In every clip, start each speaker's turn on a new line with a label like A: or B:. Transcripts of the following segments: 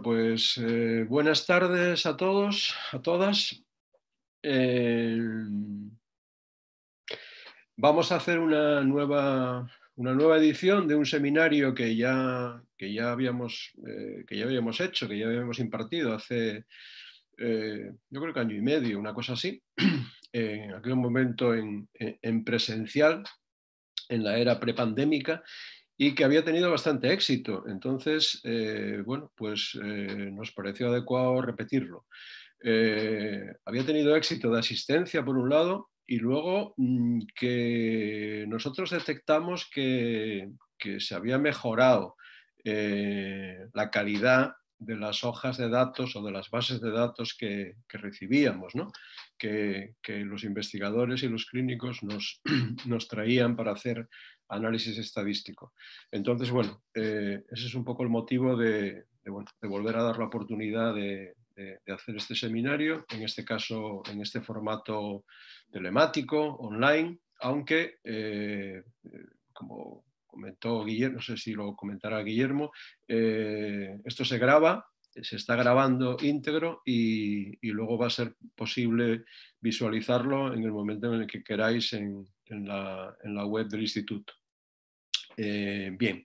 A: Pues eh, buenas tardes a todos, a todas. Eh, vamos a hacer una nueva, edición de un seminario que ya, que ya, habíamos, eh, hecho, que ya habíamos impartido hace, yo creo que año y medio, una cosa así, en aquel momento en presencial, en la era prepandémica y que había tenido bastante éxito. Entonces, eh, bueno, pues eh, nos pareció adecuado repetirlo. Eh, había tenido éxito de asistencia, por un lado, y luego mm, que nosotros detectamos que, se había mejorado la calidad de las hojas de datos o de las bases de datos que, recibíamos, ¿no? que, los investigadores y los clínicos nos, nos traían para hacer análisis estadístico. Entonces, bueno, eh, ese es un poco el motivo de, volver a dar la oportunidad de, hacer este seminario, en este caso, en este formato telemático, online, aunque, eh, como comentó Guillermo, no sé si lo comentará Guillermo, eh, esto se graba se está grabando íntegro y, luego va a ser posible visualizarlo en el momento en el que queráis en la, web del instituto. Eh, bien.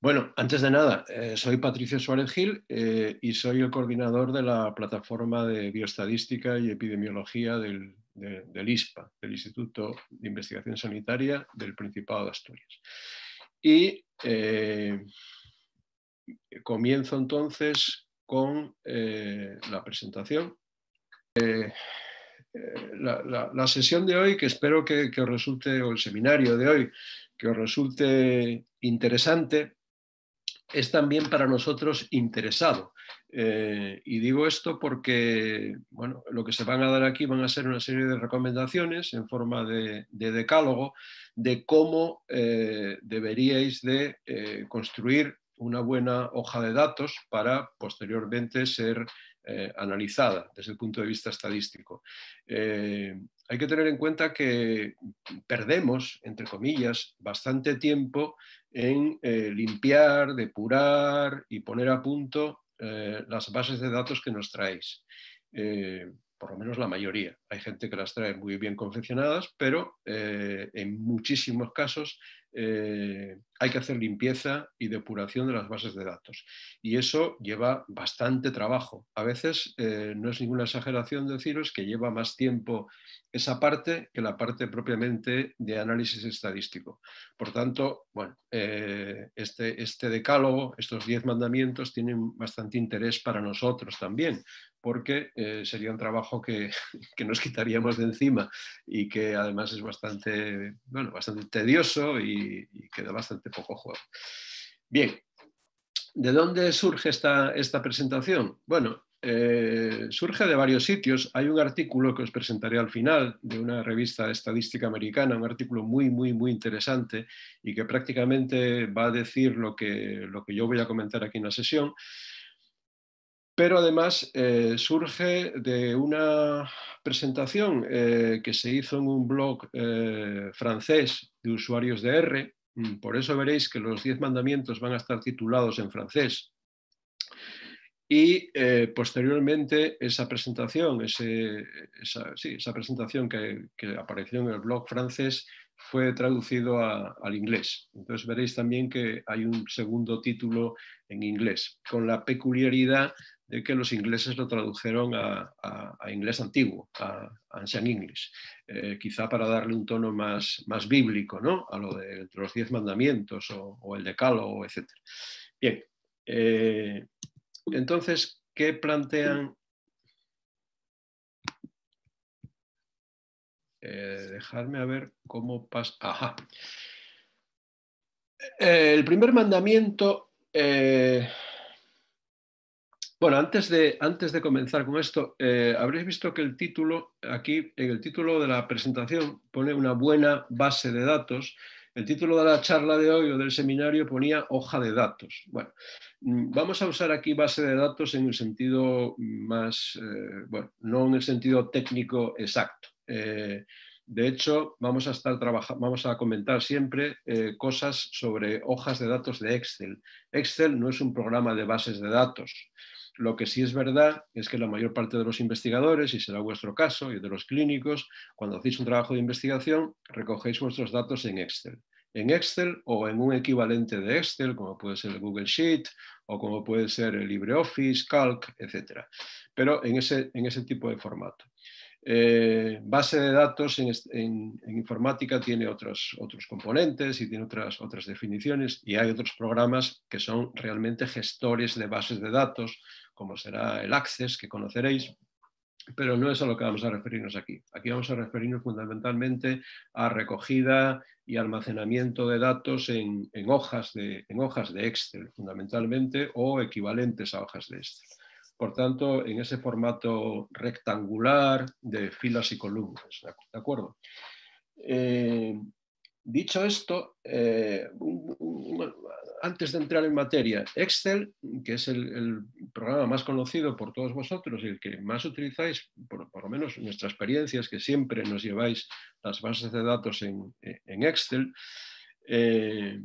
A: Bueno, antes de nada, eh, soy Patricio Suárez Gil eh, y soy el coordinador de la plataforma de bioestadística y epidemiología del, del ISPA, del Instituto de Investigación Sanitaria del Principado de Asturias. Y comienzo entonces con la presentación. Eh, la, sesión de hoy, que espero que, os resulte, o el seminario de hoy, que os resulte interesante, es también para nosotros interesado. Eh, y digo esto porque bueno, lo que se van a dar aquí van a ser una serie de recomendaciones en forma de, decálogo de cómo eh, deberíais de construir una buena hoja de datos para posteriormente ser eh, analizada desde el punto de vista estadístico. Eh, hay que tener en cuenta que perdemos, entre comillas, bastante tiempo en eh, limpiar, depurar y poner a punto las bases de datos que nos traéis. por lo menos la mayoría. Hay gente que las trae muy bien confeccionadas, pero en muchísimos casos hay que hacer limpieza y depuración de las bases de datos. Y eso lleva bastante trabajo. A veces eh, no es ninguna exageración deciros que lleva más tiempo esa parte que la parte propiamente de análisis estadístico. Por tanto, bueno, eh, este, este decálogo, estos diez mandamientos tienen bastante interés para nosotros también, porque eh, sería un trabajo que, nos quitaríamos de encima y que además es bastante, bastante tedioso y, y queda bastante poco juego. Bien, ¿de dónde surge esta, esta presentación? Bueno, eh, surge de varios sitios. Hay un artículo que os presentaré al final de una revista estadística americana, un artículo muy, muy, muy interesante y que prácticamente va a decir lo que, lo que yo voy a comentar aquí en la sesión. Pero además eh, surge de una presentación eh, que se hizo en un blog francés de usuarios de R, Mm, por eso veréis que los diez mandamientos van a estar titulados en francés. Y eh, posteriormente esa presentación, esa, presentación que, apareció en el blog francés fue traducido al inglés. Entonces veréis también que hay un segundo título en inglés, con la peculiaridad de que los ingleses lo tradujeron a, inglés antiguo, a, Ancient English, eh, quizá para darle un tono más, más bíblico ¿no? a lo de los diez mandamientos o, el decálogo, etc. Bien, eh, entonces, ¿qué plantean? Eh, dejarme a ver cómo pasa. Ajá. Eh, el primer mandamiento bueno, antes de, comenzar con esto, eh, habréis visto que el título, aquí en el título de la presentación, pone una buena base de datos. El título de la charla de hoy o del seminario ponía hoja de datos. Bueno, mm, vamos a usar aquí base de datos en el sentido más, eh, bueno, no en el sentido técnico exacto. Eh, de hecho, vamos a, estar vamos a comentar siempre cosas sobre hojas de datos de Excel. Excel no es un programa de bases de datos. Lo que sí es verdad es que la mayor parte de los investigadores, y será vuestro caso, y de los clínicos, cuando hacéis un trabajo de investigación, recogéis vuestros datos en Excel. En Excel o en un equivalente de Excel, como puede ser Google Sheet o como puede ser el LibreOffice, Calc, etc. Pero en ese, tipo de formato. Eh, base de datos en, informática tiene otros, otros componentes y tiene otras, otras definiciones y hay otros programas que son realmente gestores de bases de datos como será el Access, que conoceréis, pero no es a lo que vamos a referirnos aquí. Aquí vamos a referirnos fundamentalmente a recogida y almacenamiento de datos en, hojas, de, Excel, fundamentalmente, o equivalentes a hojas de Excel. Por tanto, en ese formato rectangular de filas y columnas, ¿de acuerdo? Eh, Dicho esto, eh, antes de entrar en materia, Excel, que es el, programa más conocido por todos vosotros y el que más utilizáis, por, lo menos nuestra experiencia, es que siempre nos lleváis las bases de datos en, Excel. Eh,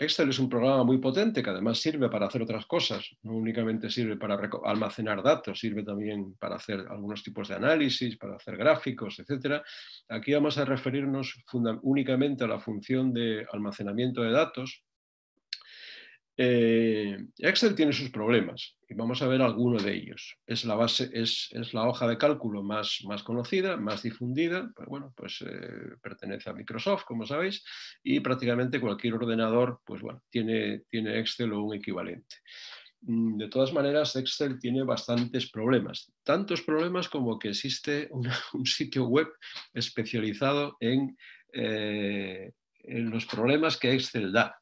A: Excel es un programa muy potente que además sirve para hacer otras cosas. No únicamente sirve para almacenar datos, sirve también para hacer algunos tipos de análisis, para hacer gráficos, etc. Aquí vamos a referirnos únicamente a la función de almacenamiento de datos, eh, Excel tiene sus problemas y vamos a ver alguno de ellos. Es la, hoja de cálculo más, conocida, más difundida, bueno, pues eh, pertenece a Microsoft, como sabéis, y prácticamente cualquier ordenador, pues bueno, tiene, Excel o un equivalente. Mm, de todas maneras, Excel tiene bastantes problemas, tantos problemas como que existe un sitio web especializado eh, en los problemas que Excel da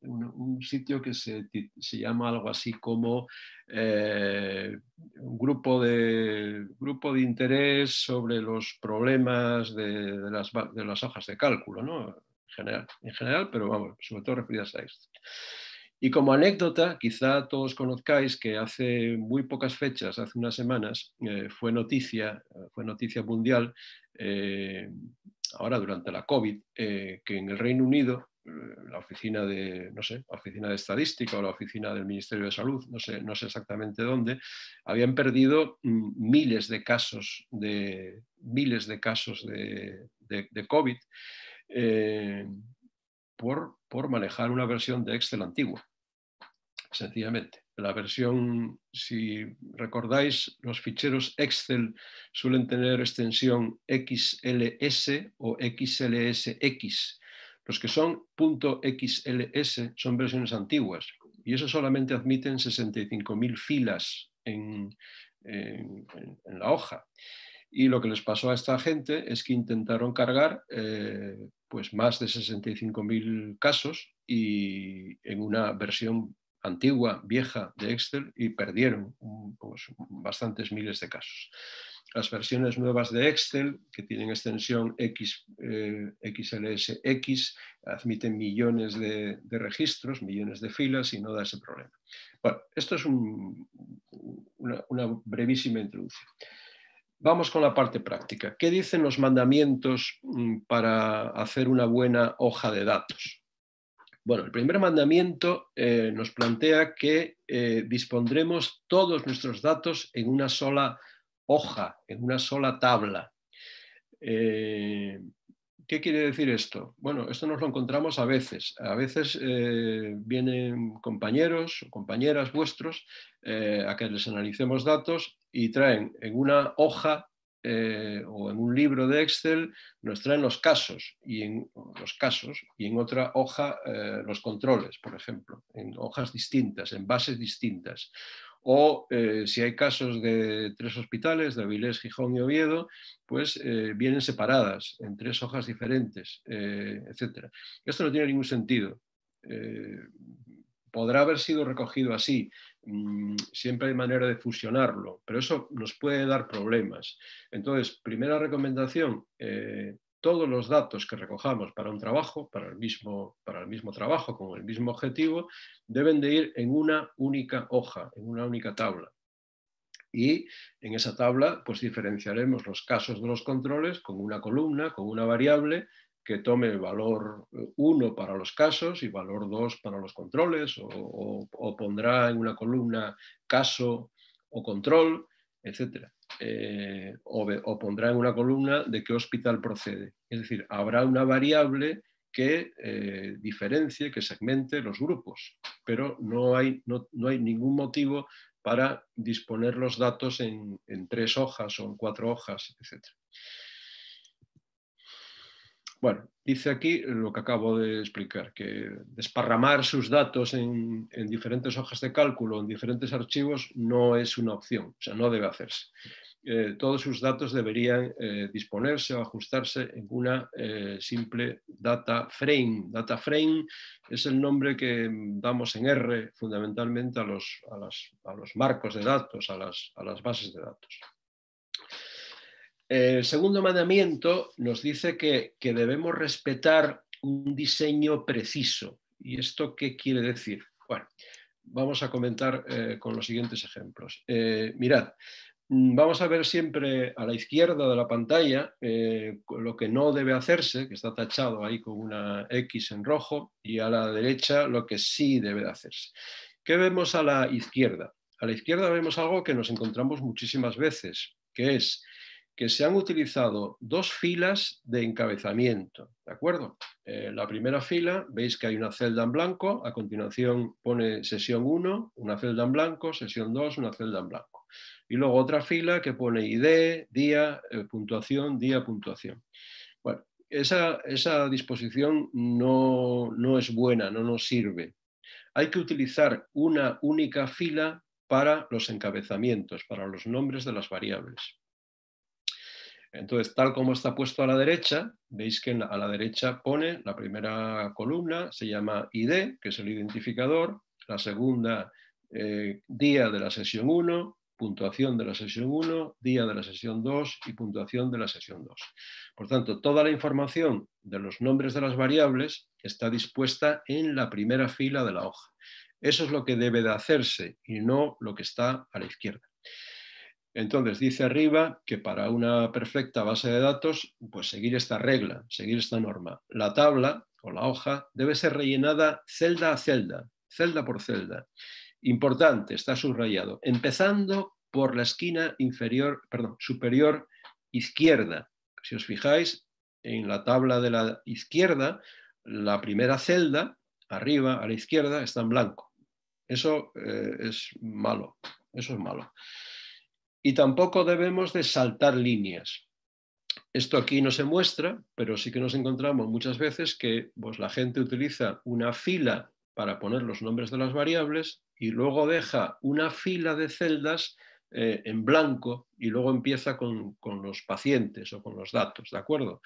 A: un, sitio que se, llama algo así como eh, un grupo de, grupo de interés sobre los problemas de, de, las, hojas de cálculo, ¿no? en, general, en general, pero vamos, sobre todo referidas a esto. Y como anécdota, quizá todos conozcáis que hace muy pocas fechas, hace unas semanas, eh, fue, noticia, fue noticia mundial, eh, ahora durante la COVID, que en el Reino Unido eh, la oficina de, no sé, oficina de estadística o la oficina del Ministerio de Salud, no sé, no sé exactamente dónde, habían perdido mm, miles de casos de, miles de, casos de, COVID eh, por, por manejar una versión de Excel antigua, sencillamente. La versión, si recordáis, los ficheros Excel suelen tener extensión XLS o XLSX los que son .xls son versiones antiguas y eso solamente admiten 65.000 filas en, la hoja. Y lo que les pasó a esta gente es que intentaron cargar eh, pues más de 65.000 casos y en una versión antigua, vieja de Excel y perdieron pues, bastantes miles de casos las versiones nuevas de Excel, que tienen extensión X, XLSX, eh, admiten millones de, registros, millones de filas y no da ese problema. Bueno, esto es una, brevísima introducción. Vamos con la parte práctica. ¿Qué dicen los mandamientos mm, para hacer una buena hoja de datos? Bueno, el primer mandamiento eh, nos plantea que eh, dispondremos todos nuestros datos en una sola hoja, en una sola tabla. Eh, ¿Qué quiere decir esto? Bueno, esto nos lo encontramos a veces. A veces eh, vienen compañeros o compañeras vuestros eh, a que les analicemos datos y traen en una hoja o en un libro de Excel nos traen los casos y en los casos y en otra hoja los controles, por ejemplo, en hojas distintas, en bases distintas o eh, si hay casos de tres hospitales, de Avilés, Gijón y Oviedo, pues eh, vienen separadas en tres hojas diferentes, eh, etc. Esto no tiene ningún sentido. podrá haber sido recogido así, mm, siempre hay manera de fusionarlo, pero eso nos puede dar problemas. Entonces, primera recomendación, todos los datos que recojamos para un trabajo, para el mismo, para el mismo trabajo con el mismo objetivo, deben de ir en una única hoja, en una única tabla. Y en esa tabla pues diferenciaremos los casos de los controles con una columna, con una variable que tome valor 1 eh, para los casos y valor 2 para los controles o, o pondrá en una columna caso o control, etcétera. Eh, o, pondrá en una columna de qué hospital procede. Es decir, habrá una variable que eh, diferencie, que segmente los grupos, pero no hay, ningún motivo para disponer los datos en, en, tres hojas o en cuatro hojas, etc. Bueno, dice aquí lo que acabo de explicar, que desparramar sus datos en, diferentes hojas de cálculo, en diferentes archivos, no es una opción, o sea, no debe hacerse. Eh, todos sus datos deberían eh, disponerse o ajustarse en una eh, simple data frame. Data frame es el nombre que damos en R fundamentalmente a los, marcos de datos, a las bases de datos. El segundo mandamiento nos dice que, debemos respetar un diseño preciso. ¿Y esto qué quiere decir? Bueno, vamos a comentar eh, con los siguientes ejemplos. Eh, mirad, mm, vamos a ver siempre a la izquierda de la pantalla eh, lo que no debe hacerse, que está tachado ahí con una X en rojo, y a la derecha lo que sí debe de hacerse. ¿Qué vemos a la izquierda? A la izquierda vemos algo que nos encontramos muchísimas veces, que es que se han utilizado dos filas de encabezamiento, ¿de acuerdo? Eh, la primera fila, veis que hay una celda en blanco, a continuación pone sesión 1, una celda en blanco, sesión 2, una celda en blanco. Y luego otra fila que pone ID, día, eh, puntuación, día, puntuación. Bueno, esa, disposición no, no es buena, no nos sirve. Hay que utilizar una única fila para los encabezamientos, para los nombres de las variables. Entonces, tal como está puesto a la derecha, veis que a la derecha pone la primera columna, se llama ID, que es el identificador, la segunda, eh, día de la sesión 1, puntuación de la sesión 1, día de la sesión 2 y puntuación de la sesión 2. Por tanto, toda la información de los nombres de las variables está dispuesta en la primera fila de la hoja. Eso es lo que debe de hacerse y no lo que está a la izquierda. Entonces dice arriba que para una perfecta base de datos, pues seguir esta regla, seguir esta norma. La tabla o la hoja debe ser rellenada celda a celda, celda por celda. Importante, está subrayado, empezando por la esquina inferior, perdón, superior izquierda. Si os fijáis, en la tabla de la izquierda, la primera celda, arriba a la izquierda, está en blanco. Eso eh, es malo, eso es malo y tampoco debemos de saltar líneas. Esto aquí no se muestra, pero sí que nos encontramos muchas veces que pues, la gente utiliza una fila para poner los nombres de las variables y luego deja una fila de celdas eh, en blanco y luego empieza con, los pacientes o con los datos, ¿de acuerdo?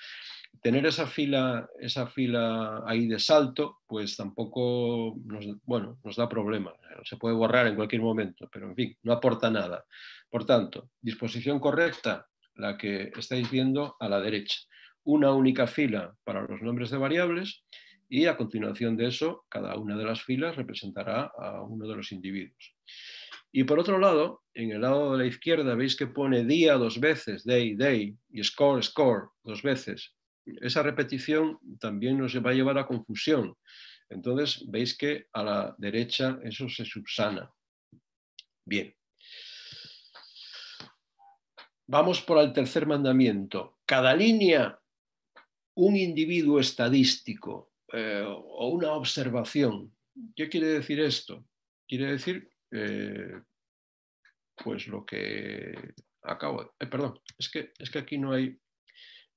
A: Tener esa fila, esa fila ahí de salto, pues tampoco nos, bueno, nos da problema se puede borrar en cualquier momento, pero en fin, no aporta nada. Por tanto, disposición correcta, la que estáis viendo a la derecha. Una única fila para los nombres de variables y a continuación de eso, cada una de las filas representará a uno de los individuos. Y por otro lado, en el lado de la izquierda veis que pone día dos veces, day, day, y score, score, dos veces. Esa repetición también nos va a llevar a confusión entonces, veis que a la derecha eso se subsana. Bien. Vamos por el tercer mandamiento. Cada línea, un individuo estadístico eh, o una observación. ¿Qué quiere decir esto? Quiere decir, eh, pues lo que acabo de... Eh, perdón, es que, es que aquí no hay...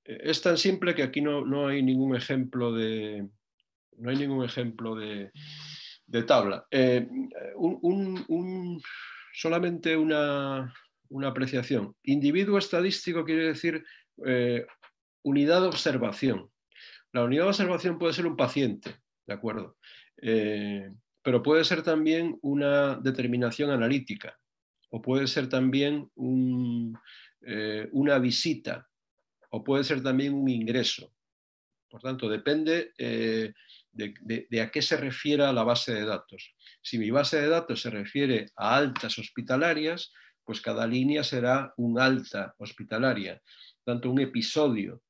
A: es tan simple que aquí no hay ningún ejemplo de, no hay ningún ejemplo de, tabla. Eh, solamente una, apreciación. Individuo estadístico quiere decir eh, unidad de observación. La unidad de observación puede ser un paciente, ¿de acuerdo? Eh, pero puede ser también una determinación analítica o puede ser también una visita o puede ser también un ingreso. Por tanto, depende de, a qué se refiere a la base de datos. Si mi base de datos se refiere a altas hospitalarias, pues cada línea será un alta hospitalaria, tanto un episodio.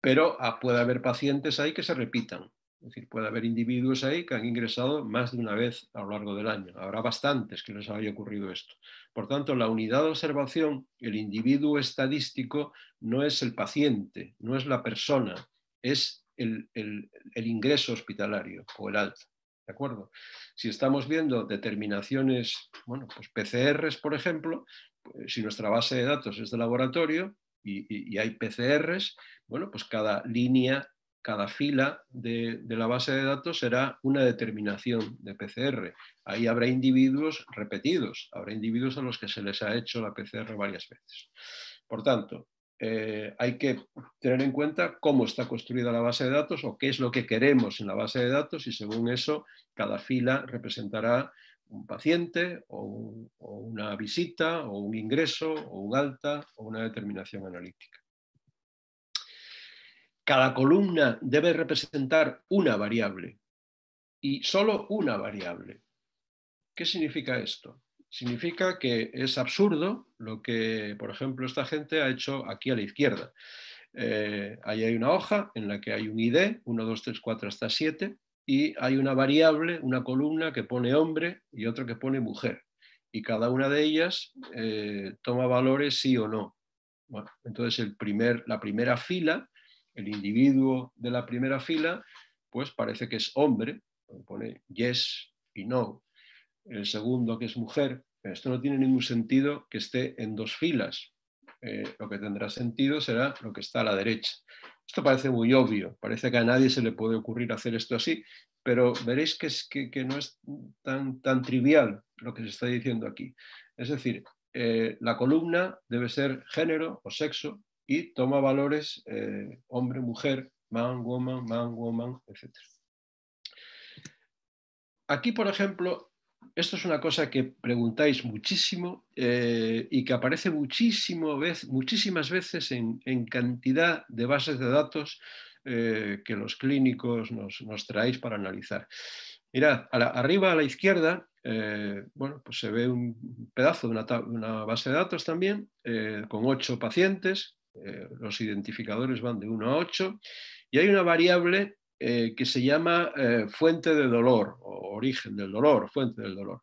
A: Pero ah, puede haber pacientes ahí que se repitan. Es decir, puede haber individuos ahí que han ingresado más de una vez a lo largo del año. Habrá bastantes que les haya ocurrido esto. Por tanto, la unidad de observación, el individuo estadístico, no es el paciente, no es la persona, es el, ingreso hospitalario o el alto. ¿De acuerdo? Si estamos viendo determinaciones, bueno, pues PCRs, por ejemplo, pues si nuestra base de datos es de laboratorio y, hay PCRs, bueno, pues cada línea, cada fila de, la base de datos será una determinación de PCR. Ahí habrá individuos repetidos, habrá individuos a los que se les ha hecho la PCR varias veces. Por tanto, eh, hay que tener en cuenta cómo está construida la base de datos o qué es lo que queremos en la base de datos y según eso cada fila representará un paciente o, o una visita o un ingreso o un alta o una determinación analítica. Cada columna debe representar una variable y solo una variable. ¿Qué significa esto? significa que es absurdo lo que, por ejemplo, esta gente ha hecho aquí a la izquierda. Eh, ahí hay una hoja en la que hay un ID, 1, 2, 3, 4 hasta 7, y hay una variable, una columna que pone hombre y otra que pone mujer. Y cada una de ellas eh, toma valores sí o no. entonces el primer, la primera fila, el individuo de la primera fila, pues parece que es hombre, pone yes y no, el segundo que es mujer. Esto no tiene ningún sentido que esté en dos filas. Eh, lo que tendrá sentido será lo que está a la derecha. Esto parece muy obvio, parece que a nadie se le puede ocurrir hacer esto así, pero veréis que, no es tan, tan trivial lo que se está diciendo aquí. Es decir, eh, la columna debe ser género o sexo y toma valores eh, hombre, mujer, man, woman, man, woman, etc. Aquí, por ejemplo, esto es una cosa que preguntáis muchísimo eh, y que aparece muchísimo vez, muchísimas veces en, cantidad de bases de datos eh, que los clínicos nos, traéis para analizar. Mirad, arriba a la izquierda, eh, bueno, pues se ve un pedazo de una, base de datos también con ocho pacientes. los identificadores van de 1 a 8 y hay una variable eh, que se llama eh, fuente de dolor, o origen del dolor, fuente del dolor.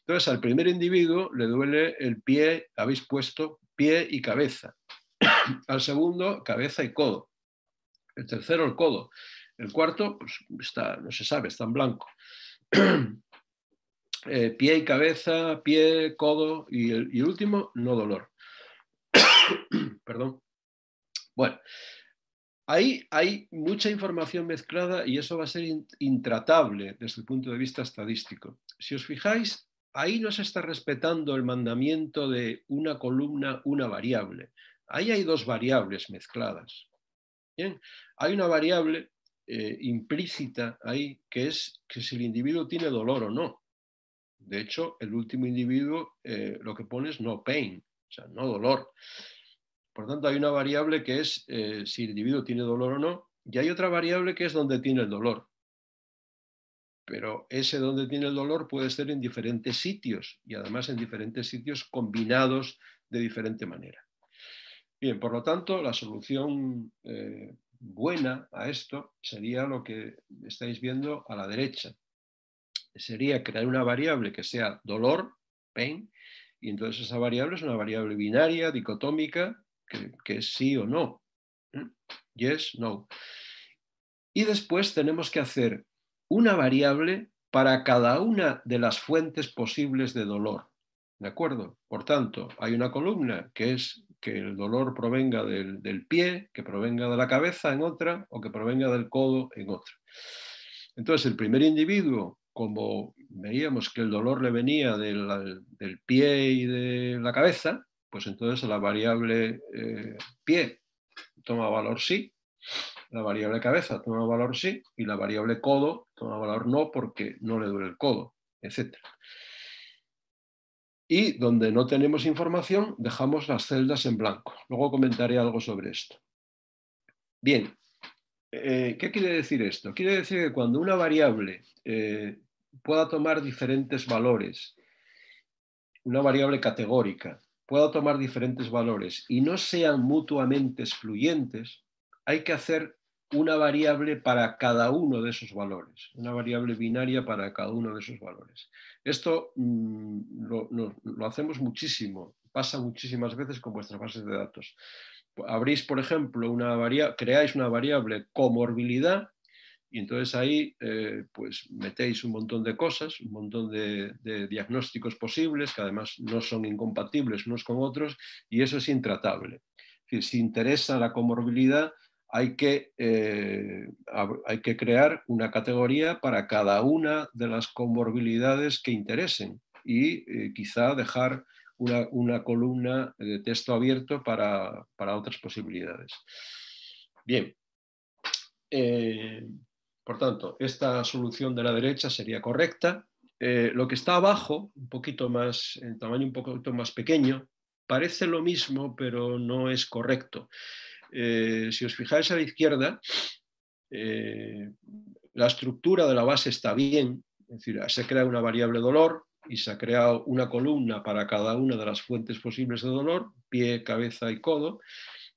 A: Entonces, al primer individuo le duele el pie, habéis puesto pie y cabeza. al segundo, cabeza y codo. El tercero, el codo. El cuarto, pues, está, no se sabe, está en blanco. Eh, pie y cabeza, pie, codo y y el último, no dolor. Perdón. Bueno, Ahí hay mucha información mezclada y eso va a ser intratable desde el punto de vista estadístico. Si os fijáis, ahí no se está respetando el mandamiento de una columna, una variable. Ahí hay dos variables mezcladas. hay una variable eh, implícita ahí que es que si el individuo tiene dolor o no. De hecho, el último individuo eh, lo que pone es no pain, o sea, no dolor. Por tanto, hay una variable que es eh, si el individuo tiene dolor o no, y hay otra variable que es dónde tiene el dolor. Pero ese donde tiene el dolor puede ser en diferentes sitios y además en diferentes sitios combinados de diferente manera. Bien, por lo tanto, la solución eh, buena a esto sería lo que estáis viendo a la derecha. Sería crear una variable que sea dolor, pain, y entonces esa variable es una variable binaria, dicotómica, que, es sí o no. Yes, no. Y después tenemos que hacer una variable para cada una de las fuentes posibles de dolor. ¿De acuerdo? Por tanto, hay una columna que es que el dolor provenga del, pie, que provenga de la cabeza en otra o que provenga del codo en otra. Entonces, el primer individuo, como veíamos que el dolor le venía del pie y de la cabeza, pues entonces la variable eh, pie toma valor sí, la variable cabeza toma valor sí y la variable codo toma valor no porque no le duele el codo, etc. Y donde no tenemos información, dejamos las celdas en blanco. Luego comentaré algo sobre esto. Bien, eh, ¿qué quiere decir esto? Quiere decir que cuando una variable eh, pueda tomar diferentes valores, una variable categórica, pueda tomar diferentes valores y no sean mutuamente excluyentes, hay que hacer una variable para cada uno de esos valores, una variable binaria para cada uno de esos valores. Esto mm, lo, hacemos muchísimo, pasa muchísimas veces con vuestras bases de datos. Abrís, por ejemplo, una variable, creáis una variable comorbilidad y entonces ahí eh, pues metéis un montón de cosas, un montón de, diagnósticos posibles, que además no son incompatibles unos con otros, y eso es intratable. Si, interesa la comorbilidad, hay que, eh, hay que crear una categoría para cada una de las comorbilidades que interesen y eh, quizá dejar una, columna de texto abierto para, otras posibilidades. Bien. Por tanto, esta solución de la derecha sería correcta. Eh, lo que está abajo, un poquito más, en tamaño un poquito más pequeño, parece lo mismo, pero no es correcto. Eh, si os fijáis a la izquierda, eh, la estructura de la base está bien, es decir, se crea una variable dolor y se ha creado una columna para cada una de las fuentes posibles de dolor, pie, cabeza y codo,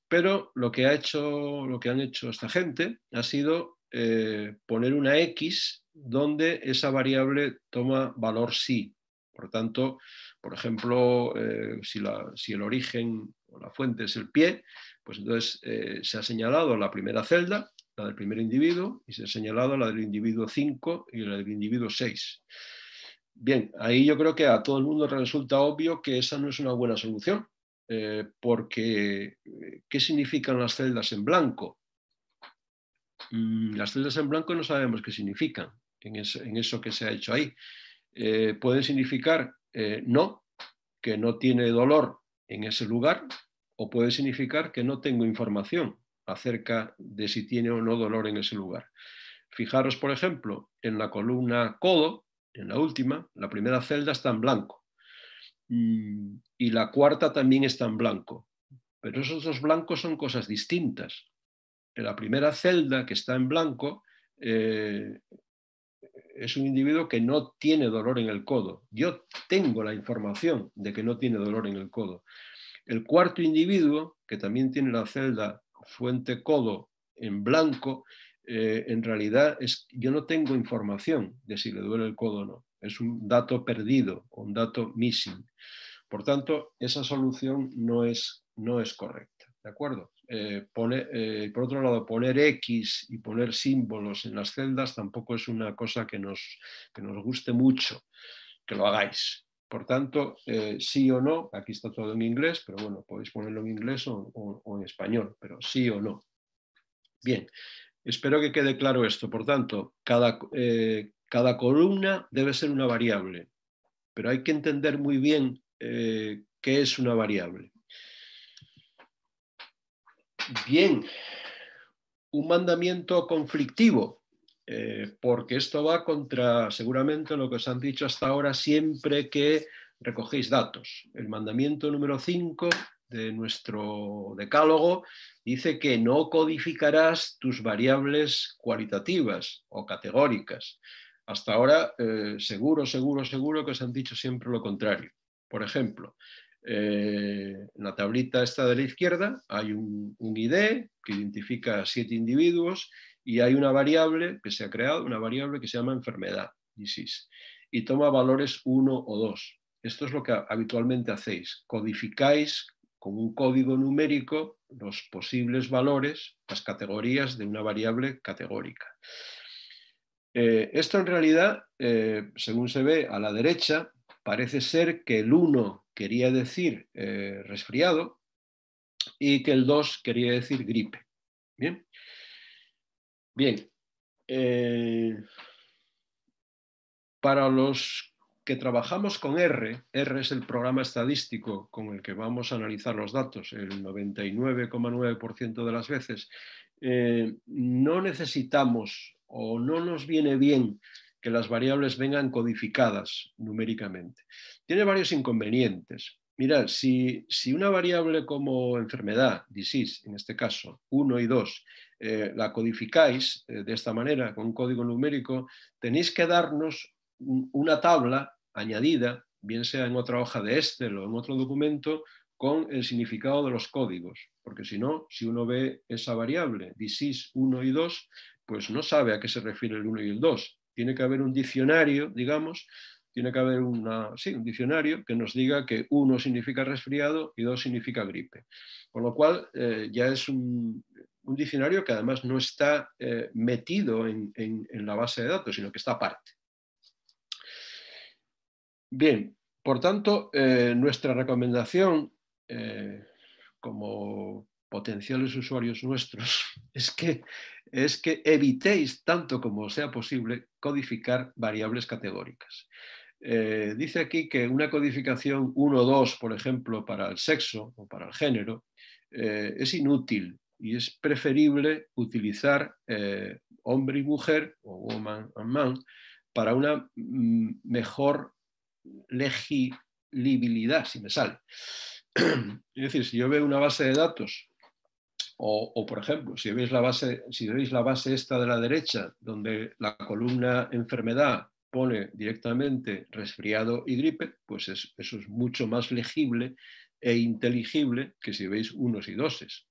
A: pero lo que, ha hecho, lo que han hecho esta gente ha sido eh, poner una X donde esa variable toma valor sí. Por tanto, por ejemplo, eh, si, el origen o la fuente es el pie, pues entonces eh, se ha señalado la primera celda, la del primer individuo, y se ha señalado la del individuo 5 y la del individuo 6. Bien, ahí yo creo que a todo el mundo resulta obvio que esa no es una buena solución, porque ¿qué significan las celdas en blanco? Mm, las celdas en blanco no sabemos qué significan en, eso que se ha hecho ahí. Eh, puede significar eh, no, que no tiene dolor en ese lugar, o puede significar que no tengo información acerca de si tiene o no dolor en ese lugar. Fijaros, por ejemplo, en la columna codo, en la última, la primera celda está en blanco mm, y la cuarta también está en blanco. Pero esos dos blancos son cosas distintas la primera celda que está en blanco eh, es un individuo que no tiene dolor en el codo. Yo tengo la información de que no tiene dolor en el codo. El cuarto individuo, que también tiene la celda fuente codo en blanco, eh, en realidad es, yo no tengo información de si le duele el codo o no. Es un dato perdido, un dato missing. Por tanto, esa solución no es, no es correcta. ¿De acuerdo? Eh, eh, por otro lado, poner X y poner símbolos en las celdas tampoco es una cosa que nos, guste mucho que lo hagáis. Por tanto, eh, sí o no, aquí está todo en inglés, pero bueno, podéis ponerlo en inglés o, en español, pero sí o no. Bien, espero que quede claro esto. Por tanto, cada, cada columna debe ser una variable, pero hay que entender muy bien qué es una variable. Bien, un mandamiento conflictivo, eh, porque esto va contra seguramente lo que os han dicho hasta ahora siempre que recogéis datos. El mandamiento número 5 de nuestro decálogo dice que no codificarás tus variables cualitativas o categóricas. Hasta ahora, eh, seguro, seguro, seguro que os han dicho siempre lo contrario. Por ejemplo, eh, en la tablita esta de la izquierda hay un, ID que identifica a siete individuos y hay una variable que se ha creado, una variable que se llama enfermedad, y toma valores 1 o 2. Esto es lo que habitualmente hacéis. Codificáis con un código numérico los posibles valores, las categorías de una variable categórica. Eh, esto en realidad, eh, según se ve a la derecha, parece ser que el 1 quería decir eh, resfriado y que el 2 quería decir gripe. Bien. Bien. Eh, para los que trabajamos con R, R es el programa estadístico con el que vamos a analizar los datos el 99,9% de las veces, eh, no necesitamos o no nos viene bien que las variables vengan codificadas numéricamente. Tiene varios inconvenientes. Mirad, si, una variable como enfermedad, disease en este caso, 1 y 2, eh, la codificáis eh, de esta manera, con un código numérico, tenéis que darnos una tabla añadida, bien sea en otra hoja de Excel o en otro documento, con el significado de los códigos, porque si no, si uno ve esa variable, disease 1 y 2, pues no sabe a qué se refiere el 1 y el 2, tiene que haber un diccionario, digamos, tiene que haber una, un diccionario que nos diga que uno significa resfriado y dos significa gripe. Con lo cual eh, ya es un, diccionario que además no está eh, metido en, la base de datos, sino que está aparte. Bien, por tanto, eh, nuestra recomendación como potenciales usuarios nuestros, es que, es que evitéis tanto como sea posible codificar variables categóricas. Eh, dice aquí que una codificación 1-2, o por ejemplo, para el sexo o para el género, eh, es inútil y es preferible utilizar eh, hombre y mujer o woman and man para una mm, mejor legibilidad, si me sale. Es decir, si yo veo una base de datos o, por ejemplo, si veis, la base, si veis la base esta de la derecha, donde la columna enfermedad pone directamente resfriado y gripe, pues eso es mucho más legible e inteligible que si veis unos y doses.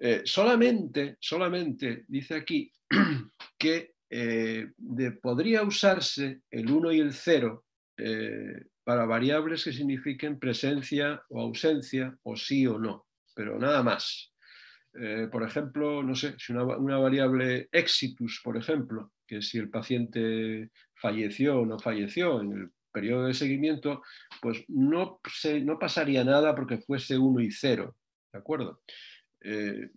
A: Eh, solamente, solamente dice aquí que eh, podría usarse el 1 y el 0 eh, para variables que signifiquen presencia o ausencia o sí o no, pero nada más. Eh, por ejemplo, no sé, si una, variable exitus, por ejemplo, que si el paciente falleció o no falleció en el periodo de seguimiento, pues no, pasaría nada porque fuese 1 y 0, ¿de acuerdo? Eh,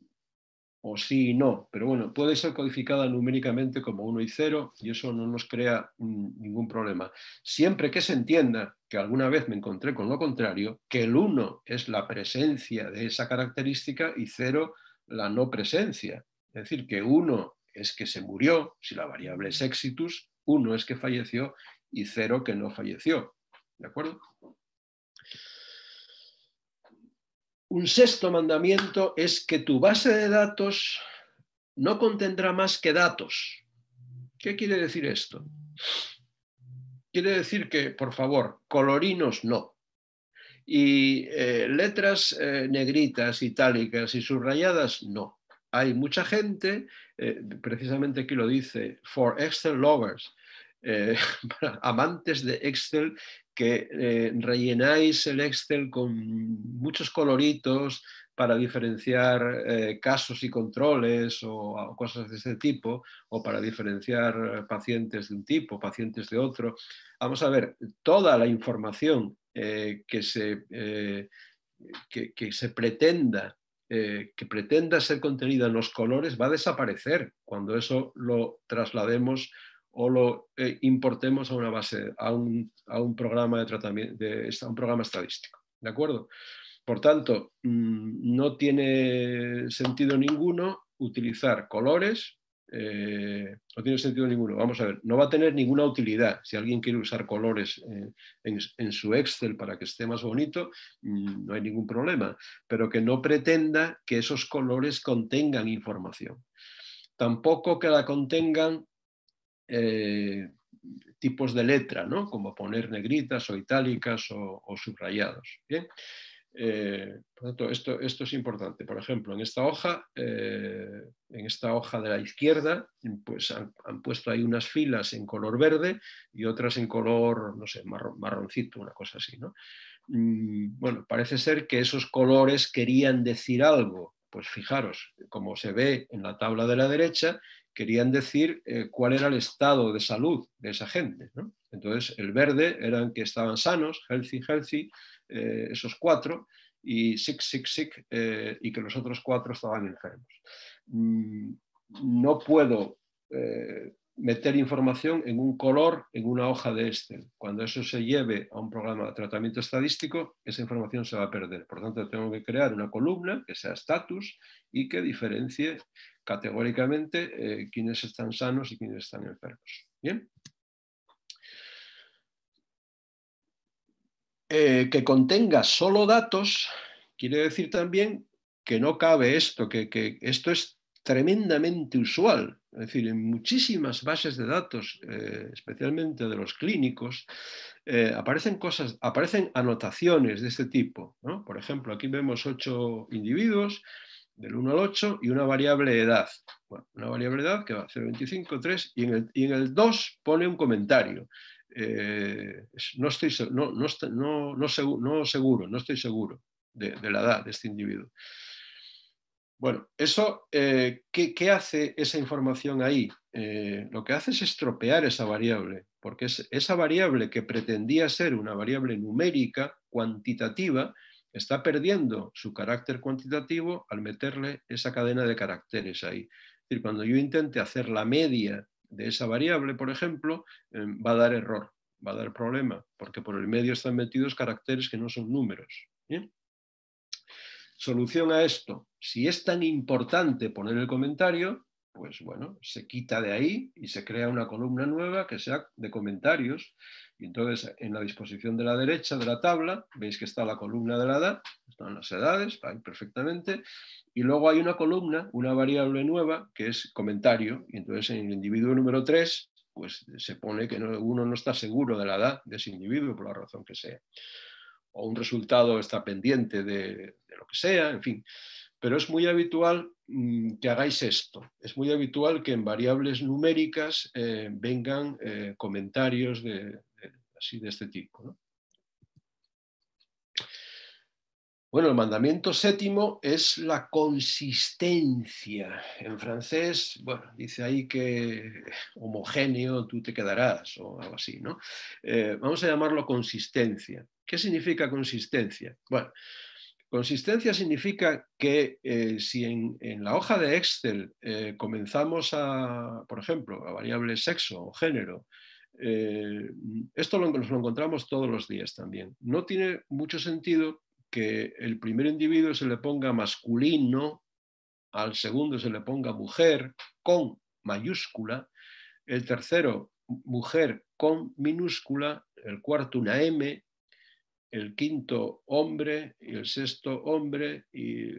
A: o sí y no, pero bueno, puede ser codificada numéricamente como 1 y 0 y eso no nos crea ningún problema. Siempre que se entienda, que alguna vez me encontré con lo contrario, que el 1 es la presencia de esa característica y 0 la no presencia. Es decir, que uno es que se murió, si la variable es exitus, uno es que falleció y cero que no falleció. ¿De acuerdo? Un sexto mandamiento es que tu base de datos no contendrá más que datos. ¿Qué quiere decir esto? Quiere decir que, por favor, colorinos no. Y eh, letras eh, negritas, itálicas y subrayadas, no. Hay mucha gente, eh, precisamente aquí lo dice, for Excel lovers, amantes de Excel, que rellenáis el Excel con muchos coloritos para diferenciar casos y controles o, cosas de ese tipo, o para diferenciar pacientes de un tipo, pacientes de otro. Vamos a ver, toda la información eh, eh, que, se, pretenda, eh, que pretenda ser contenida en los colores va a desaparecer cuando eso lo traslademos o lo importemos a una base, a un, programa de tratamiento, de, a un programa estadístico. ¿De acuerdo? Por tanto, mm, no tiene sentido ninguno utilizar colores eh, no tiene sentido ninguno. Vamos a ver, no va a tener ninguna utilidad. Si alguien quiere usar colores eh, en, su Excel para que esté más bonito, mm, no hay ningún problema, pero que no pretenda que esos colores contengan información. Tampoco que la contengan eh, tipos de letra, ¿no? como poner negritas o itálicas o, o subrayados. ¿bien? Eh, por tanto, esto, es importante. Por ejemplo, en esta hoja, eh, en esta hoja de la izquierda, pues han, puesto ahí unas filas en color verde y otras en color, no sé, marroncito, una cosa así, ¿no? Mm, bueno, parece ser que esos colores querían decir algo. Pues fijaros, como se ve en la tabla de la derecha, querían decir eh, cuál era el estado de salud de esa gente. Entonces, el verde eran que estaban sanos, healthy, healthy, eh, esos cuatro, y eh, y que los otros cuatro estaban enfermos. Mm, no puedo eh, meter información en un color en una hoja de Excel. Cuando eso se lleve a un programa de tratamiento estadístico, esa información se va a perder. Por tanto, tengo que crear una columna que sea status y que diferencie categóricamente quiénes están sanos y quiénes están enfermos. Bien. Eh, que contenga solo datos quiere decir también que no cabe esto, que, esto es tremendamente usual. Es decir, en muchísimas bases de datos, eh, especialmente de los clínicos, eh, aparecen cosas, aparecen anotaciones de este tipo. Por ejemplo, aquí vemos ocho individuos, del 1 al 8, y una variable edad. una variable edad que va a 0,25, 3, y en el, y en el 2 pone un comentario. Eh, no, estoy, seguro, no estoy seguro de, la edad de este individuo. Bueno, eso, eh, ¿qué, hace esa información ahí? Eh, lo que hace es estropear esa variable, porque esa variable que pretendía ser una variable numérica, cuantitativa, está perdiendo su carácter cuantitativo al meterle esa cadena de caracteres ahí. Es decir, cuando yo intente hacer la media de esa variable, por ejemplo, eh, va a dar error, va a dar problema, porque por el medio están metidos caracteres que no son números. Solución a esto. Si es tan importante poner el comentario, pues bueno, se quita de ahí y se crea una columna nueva que sea de comentarios. Y entonces en la disposición de la derecha de la tabla, veis que está la columna de la edad, son las edades, perfectamente, y luego hay una columna, una variable nueva, que es comentario, y entonces en el individuo número 3, pues se pone que uno no está seguro de la edad de ese individuo, por la razón que sea, o un resultado está pendiente de, lo que sea, en fin. Pero es muy habitual mm, que hagáis esto, es muy habitual que en variables numéricas eh, vengan eh, comentarios de, así de este tipo. ¿no? Bueno, el mandamiento séptimo es la consistencia. En francés, bueno, dice ahí que eh, homogéneo tú te quedarás o algo así, ¿no? Eh, vamos a llamarlo consistencia. ¿Qué significa consistencia? Bueno, consistencia significa que eh, si en, la hoja de Excel comenzamos a, por ejemplo, a variables sexo o género, esto nos lo encontramos todos los días también. No tiene mucho sentido que el primer individuo se le ponga masculino, al segundo se le ponga mujer con mayúscula, el tercero mujer con minúscula, el cuarto una M, el quinto hombre y el sexto hombre y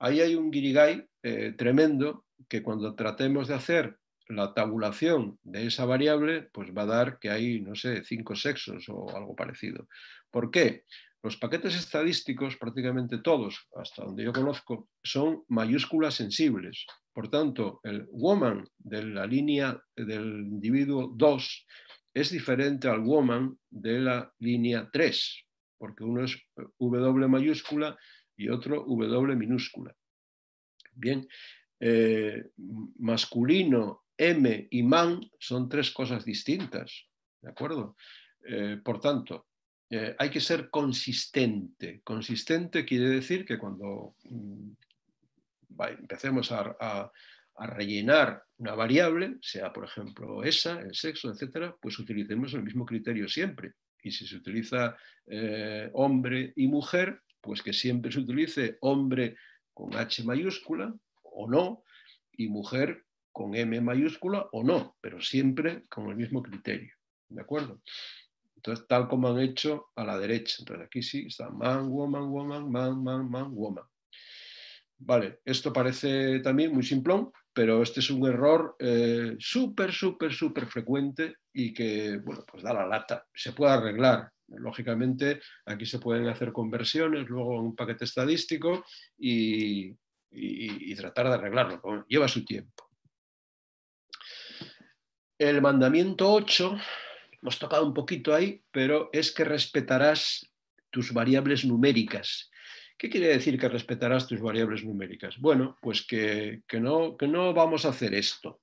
A: Ahí hay un guirigay eh, tremendo que cuando tratemos de hacer la tabulación de esa variable, pues va a dar que hay, no sé, cinco sexos o algo parecido. ¿Por qué? Los paquetes estadísticos, prácticamente todos, hasta donde yo conozco, son mayúsculas sensibles. Por tanto, el woman de la línea del individuo 2 es diferente al woman de la línea 3, porque uno es eh, W mayúscula y otro W minúscula. Bien, eh, masculino, M y man son tres cosas distintas, ¿de acuerdo? Eh, por tanto, eh, hay que ser consistente. Consistente quiere decir que cuando mm, empecemos a, rellenar una variable, sea por ejemplo esa, el sexo, etc., pues utilicemos el mismo criterio siempre. Y si se utiliza eh, hombre y mujer, pues que siempre se utilice hombre con H mayúscula o no, y mujer con M mayúscula o no, pero siempre con el mismo criterio. ¿De acuerdo? Entonces, tal como han hecho a la derecha. Entonces, aquí sí está man, woman, woman, man, man, man, woman. Vale, esto parece también muy simplón, pero este es un error eh, súper, súper, súper frecuente y que, bueno, pues da la lata. Se puede arreglar. Lógicamente, aquí se pueden hacer conversiones, luego en un paquete estadístico y, tratar de arreglarlo. lleva su tiempo. El mandamiento 8 hemos tocado un poquito ahí, pero es que respetarás tus variables numéricas. ¿Qué quiere decir que respetarás tus variables numéricas? Bueno, pues que, no, no vamos a hacer esto.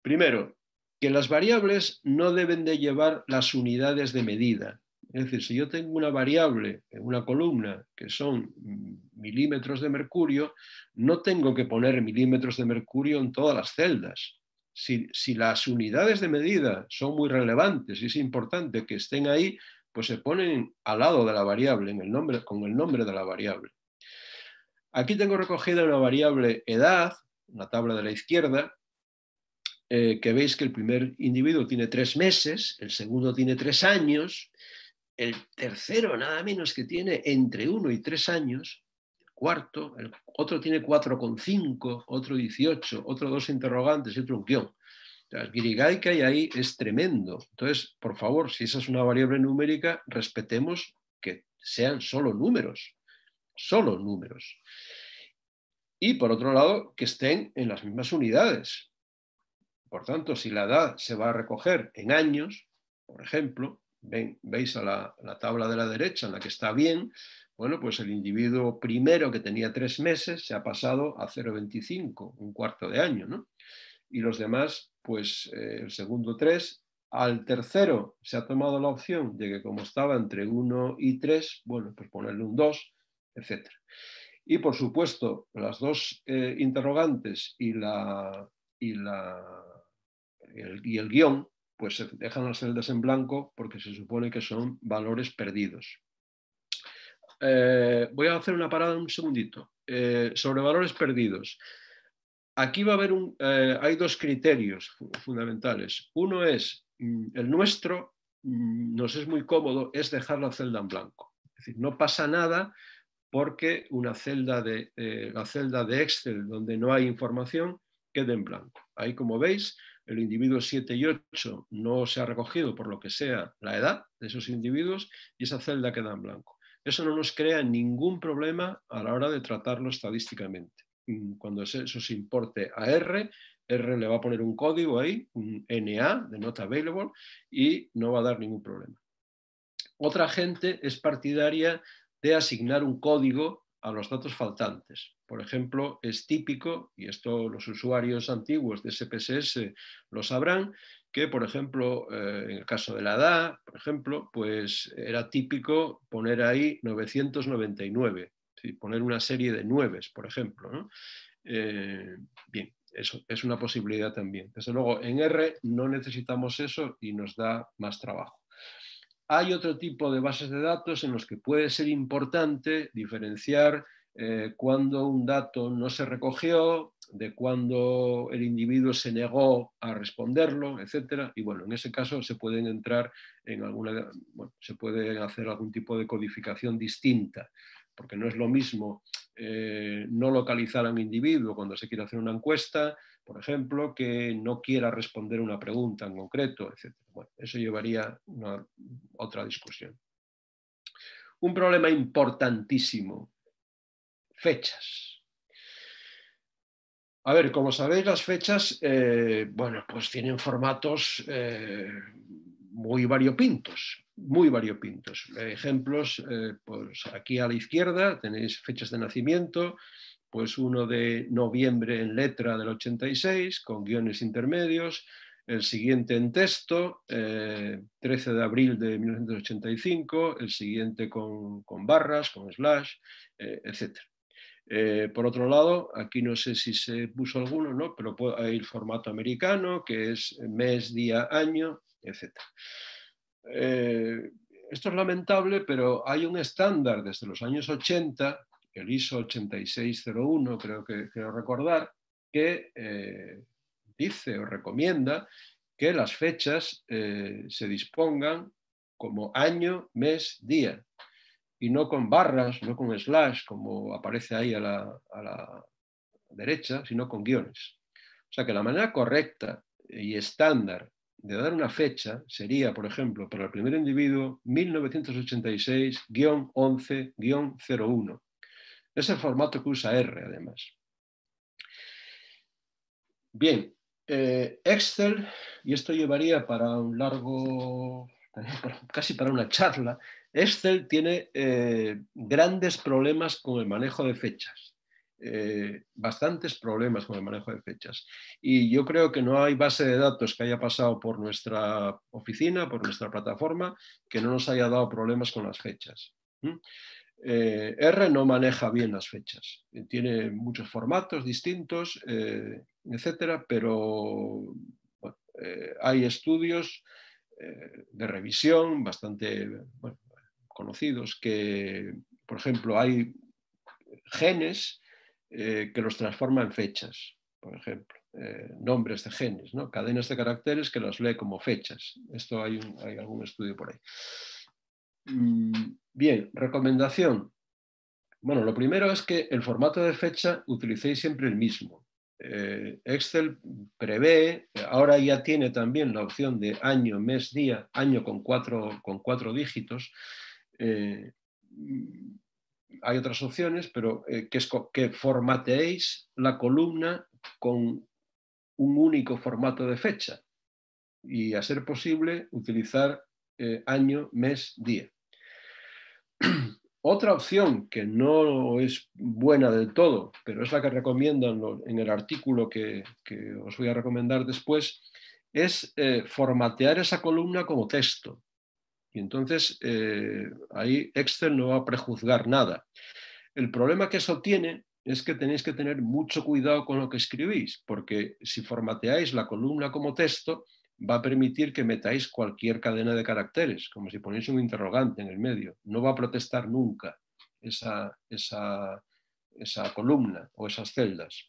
A: Primero, que las variables no deben de llevar las unidades de medida. Es decir, si yo tengo una variable en una columna que son milímetros de mercurio, no tengo que poner milímetros de mercurio en todas las celdas si, las unidades de medida son muy relevantes y es importante que estén ahí, pues se ponen al lado de la variable, con el nombre de la variable. Aquí tengo recogida una variable edad, una tabla de la izquierda, eh, que veis que el primer individuo tiene tres meses, el segundo tiene tres años, el tercero nada menos que tiene entre uno y tres años, cuarto, el otro tiene con cinco, otro 18, otro dos interrogantes y otro un guión. Las que hay ahí es tremendo. Entonces, por favor, si esa es una variable numérica, respetemos que sean solo números, solo números. Y por otro lado, que estén en las mismas unidades. Por tanto, si la edad se va a recoger en años, por ejemplo, veis a la tabla de la derecha en la que está bien, bueno, pues el individuo primero que tenía tres meses se ha pasado a 0,25, un cuarto de año, ¿no? Y los demás, pues eh, el segundo tres, al tercero se ha tomado la opción de que como estaba entre 1 y 3, bueno, pues ponerle un 2, etc. Y por supuesto, las dos eh, interrogantes y, y el guión, pues se dejan las celdas en blanco porque se supone que son valores perdidos. Eh, voy a hacer una parada un segundito, eh, sobre valores perdidos. Aquí va a haber un, eh, hay dos criterios fundamentales. Uno es, mm, el nuestro mm, nos es muy cómodo, es dejar la celda en blanco. Es decir, no pasa nada porque una celda de, la celda de Excel donde no hay información quede en blanco. Ahí, como veis, el individuo 7 y 8 no se ha recogido por lo que sea la edad de esos individuos y esa celda queda en blanco. Eso no nos crea ningún problema a la hora de tratarlo estadísticamente. Mm, cuando eso se importe a R, R le va a poner un código ahí, un NA de not available, y no va a dar ningún problema. Otra gente es partidaria de asignar un código a los datos faltantes. Por ejemplo, es típico, y esto los usuarios antiguos de SPSS lo sabrán, que, por ejemplo, eh, en el caso de la edad, por ejemplo, pues era típico poner ahí 999, poner una serie de nueves, por ejemplo. Eh, bien, eso es una posibilidad también. Desde luego, en R no necesitamos eso y nos da más trabajo. Hay otro tipo de bases de datos en los que puede ser importante diferenciar eh, cuando un dato no se recogió, de cuando el individuo se negó a responderlo, etcétera. Y bueno, en ese caso se pueden entrar en alguna, bueno, se puede hacer algún tipo de codificación distinta, porque no es lo mismo eh, no localizar a un individuo cuando se quiere hacer una encuesta, por ejemplo, que no quiera responder una pregunta en concreto, etcétera. Bueno, eso llevaría a otra discusión. Un problema importantísimo fechas. A ver, como sabéis, las fechas, eh, bueno, pues tienen formatos eh, muy variopintos, muy variopintos. ejemplos, eh, pues aquí a la izquierda tenéis fechas de nacimiento, pues uno de noviembre en letra del 86, con guiones intermedios, el siguiente en texto, 13 de abril de 1985, el siguiente con, barras, con slash, etc. Eh, por otro lado, aquí no sé si se puso alguno, ¿no? pero hay el formato americano, que es mes, día, año, etc. Eh, esto es lamentable, pero hay un estándar desde los años 80, el ISO 8601, creo que quiero recordar, que eh, dice o recomienda que las fechas se dispongan como año, mes, día y no con barras, no con slash, como aparece ahí a la, derecha, sino con guiones. O sea que la manera correcta y estándar de dar una fecha sería, por ejemplo, para el primer individuo 1986-11-01. Es el formato que usa R, además. Bien, eh, Excel, y esto llevaría para un largo, casi para una charla, Excel tiene eh, grandes problemas con el manejo de fechas. Eh, bastantes problemas con el manejo de fechas. Y yo creo que no hay base de datos que haya pasado por nuestra oficina, por nuestra plataforma, que no nos haya dado problemas con las fechas. Eh, R no maneja bien las fechas. Tiene muchos formatos distintos, etc. etcétera, pero hay estudios de revisión bastante, conocidos, que, por ejemplo, hay genes eh, que los transforman en fechas, por ejemplo, eh, nombres de genes, cadenas de caracteres que las lee como fechas. Esto hay, algún estudio por ahí. Mm, bien, recomendación. Bueno, lo primero es que el formato de fecha utilicéis siempre el mismo. Eh, Excel prevé, ahora ya tiene también la opción de año, mes, día, año con cuatro, con cuatro dígitos, eh, hay otras opciones, pero eh, que, formateéis la columna con un único formato de fecha y, a ser posible, utilizar eh, año, mes, día. Otra opción que no es buena del todo, pero es la que recomiendo en el artículo que, os voy a recomendar después, es formatear esa columna como texto. Y entonces eh, ahí Excel no va a prejuzgar nada. El problema que eso tiene es que tenéis que tener mucho cuidado con lo que escribís, porque si formateáis la columna como texto, va a permitir que metáis cualquier cadena de caracteres, como si ponéis un interrogante en el medio. No va a protestar nunca esa, esa, esa columna o esas celdas.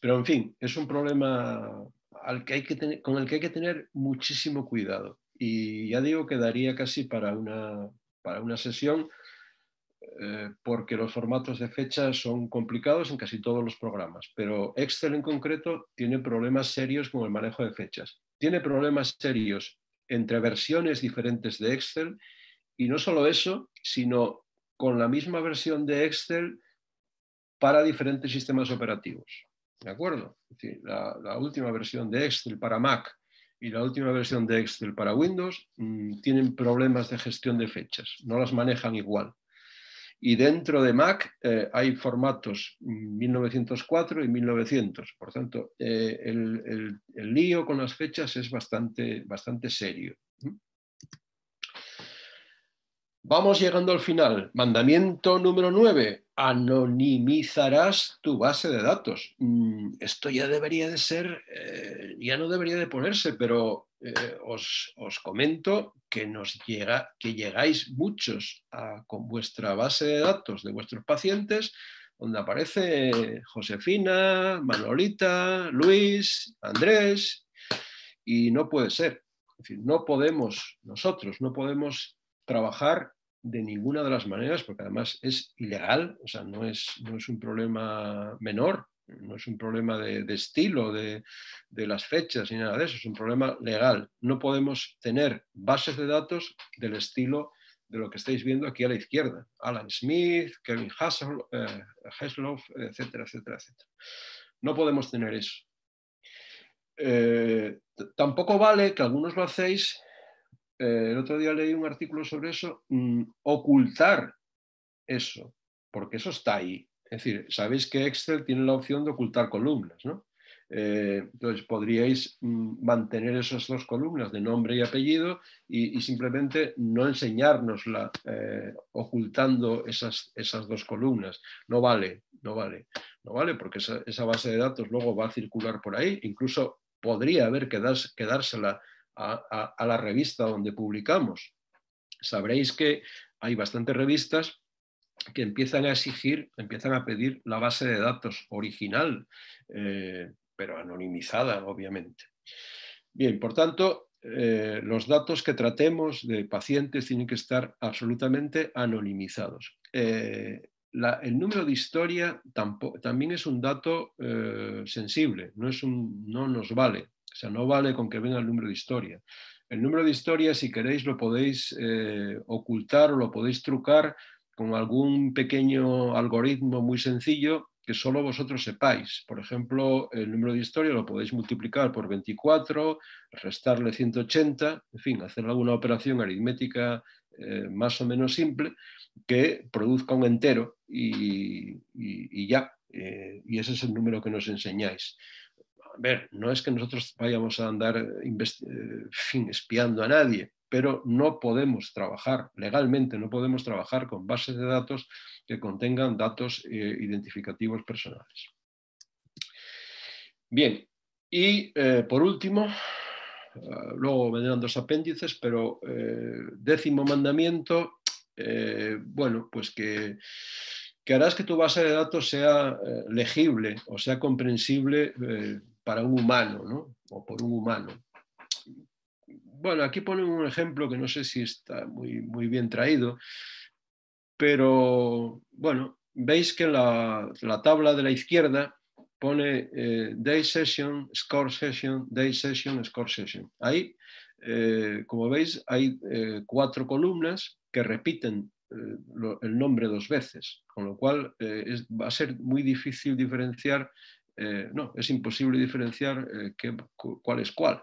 A: Pero en fin, es un problema al que hay que con el que hay que tener muchísimo cuidado y ya digo que daría casi para una, para una sesión eh, porque los formatos de fechas son complicados en casi todos los programas, pero Excel en concreto tiene problemas serios con el manejo de fechas. Tiene problemas serios entre versiones diferentes de Excel y no solo eso, sino con la misma versión de Excel para diferentes sistemas operativos. ¿De acuerdo? Es decir, la última versión de Excel para Mac y la última versión de Excel para Windows mm, tienen problemas de gestión de fechas, no las manejan igual. Y dentro de Mac eh, hay formatos 1904 mm, y 1900. Por tanto, eh, el, lío con las fechas es bastante, bastante serio. Vamos llegando al final. Mandamiento número 9. Anonimizarás tu base de datos. Mm, esto ya debería de ser eh, ya no debería de ponerse, pero eh, os, comento que, nos llega, que llegáis muchos con vuestra base de datos de vuestros pacientes, donde aparece Josefina, Manolita, Luis, Andrés, y no puede ser. decir, no podemos, nosotros no podemos trabajar de ninguna de las maneras, porque además es ilegal, o sea, no es, no es un problema menor, no es un problema de, estilo, de, las fechas ni nada de eso, es un problema legal. No podemos tener bases de datos del estilo de lo que estáis viendo aquí a la izquierda. Alan Smith, Kevin Hassel, eh, etcétera, etcétera, etcétera. No podemos tener eso. Eh, tampoco vale que algunos lo hacéis, eh, el otro día leí un artículo sobre eso, mm, ocultar eso, porque eso está ahí. Es decir, sabéis que Excel tiene la opción de ocultar columnas, ¿no? Eh, entonces podríais mm, mantener esas dos columnas de nombre y apellido y, simplemente no enseñárnosla eh, ocultando esas, esas, dos columnas. No vale, no vale, no vale porque esa, base de datos luego va a circular por ahí. Incluso podría haber quedársela a la revista donde publicamos. Sabréis que hay bastantes revistas que empiezan a exigir, empiezan a pedir la base de datos original, eh, pero anonimizada, obviamente. Bien, por tanto, eh, los datos que tratemos de pacientes tienen que estar absolutamente anonimizados. Eh, el número de historia también es un dato sensible, no, es un, no nos vale, o sea, no vale con que venga el número de historia. El número de historia, si queréis, lo podéis ocultar o lo podéis trucar con algún pequeño algoritmo muy sencillo que solo vosotros sepáis. Por ejemplo, el número de historia lo podéis multiplicar por 24, restarle 180, en fin, hacer alguna operación aritmética eh, más o menos simple que produzca un entero y, ya. Eh, y ese es el número que nos enseñáis. A ver, no es que nosotros vayamos a andar eh, fin, espiando a nadie, pero no podemos trabajar legalmente, no podemos trabajar con bases de datos que contengan datos eh, identificativos personales. Bien, y eh, por último, eh, luego vendrán dos apéndices, pero décimo mandamiento, bueno, pues que harás que tu base de datos sea legible o sea comprensible para un humano, ¿no? O por un humano bueno, aquí ponen un ejemplo que no sé si está muy, bien traído, pero bueno, veis que la, la tabla de la izquierda pone eh, day session, score session, day session, score session. Ahí, eh, como veis, hay eh, cuatro columnas que repiten el nombre dos veces, con lo cual va a ser muy difícil diferenciar, no, es imposible diferenciar cuál es cuál.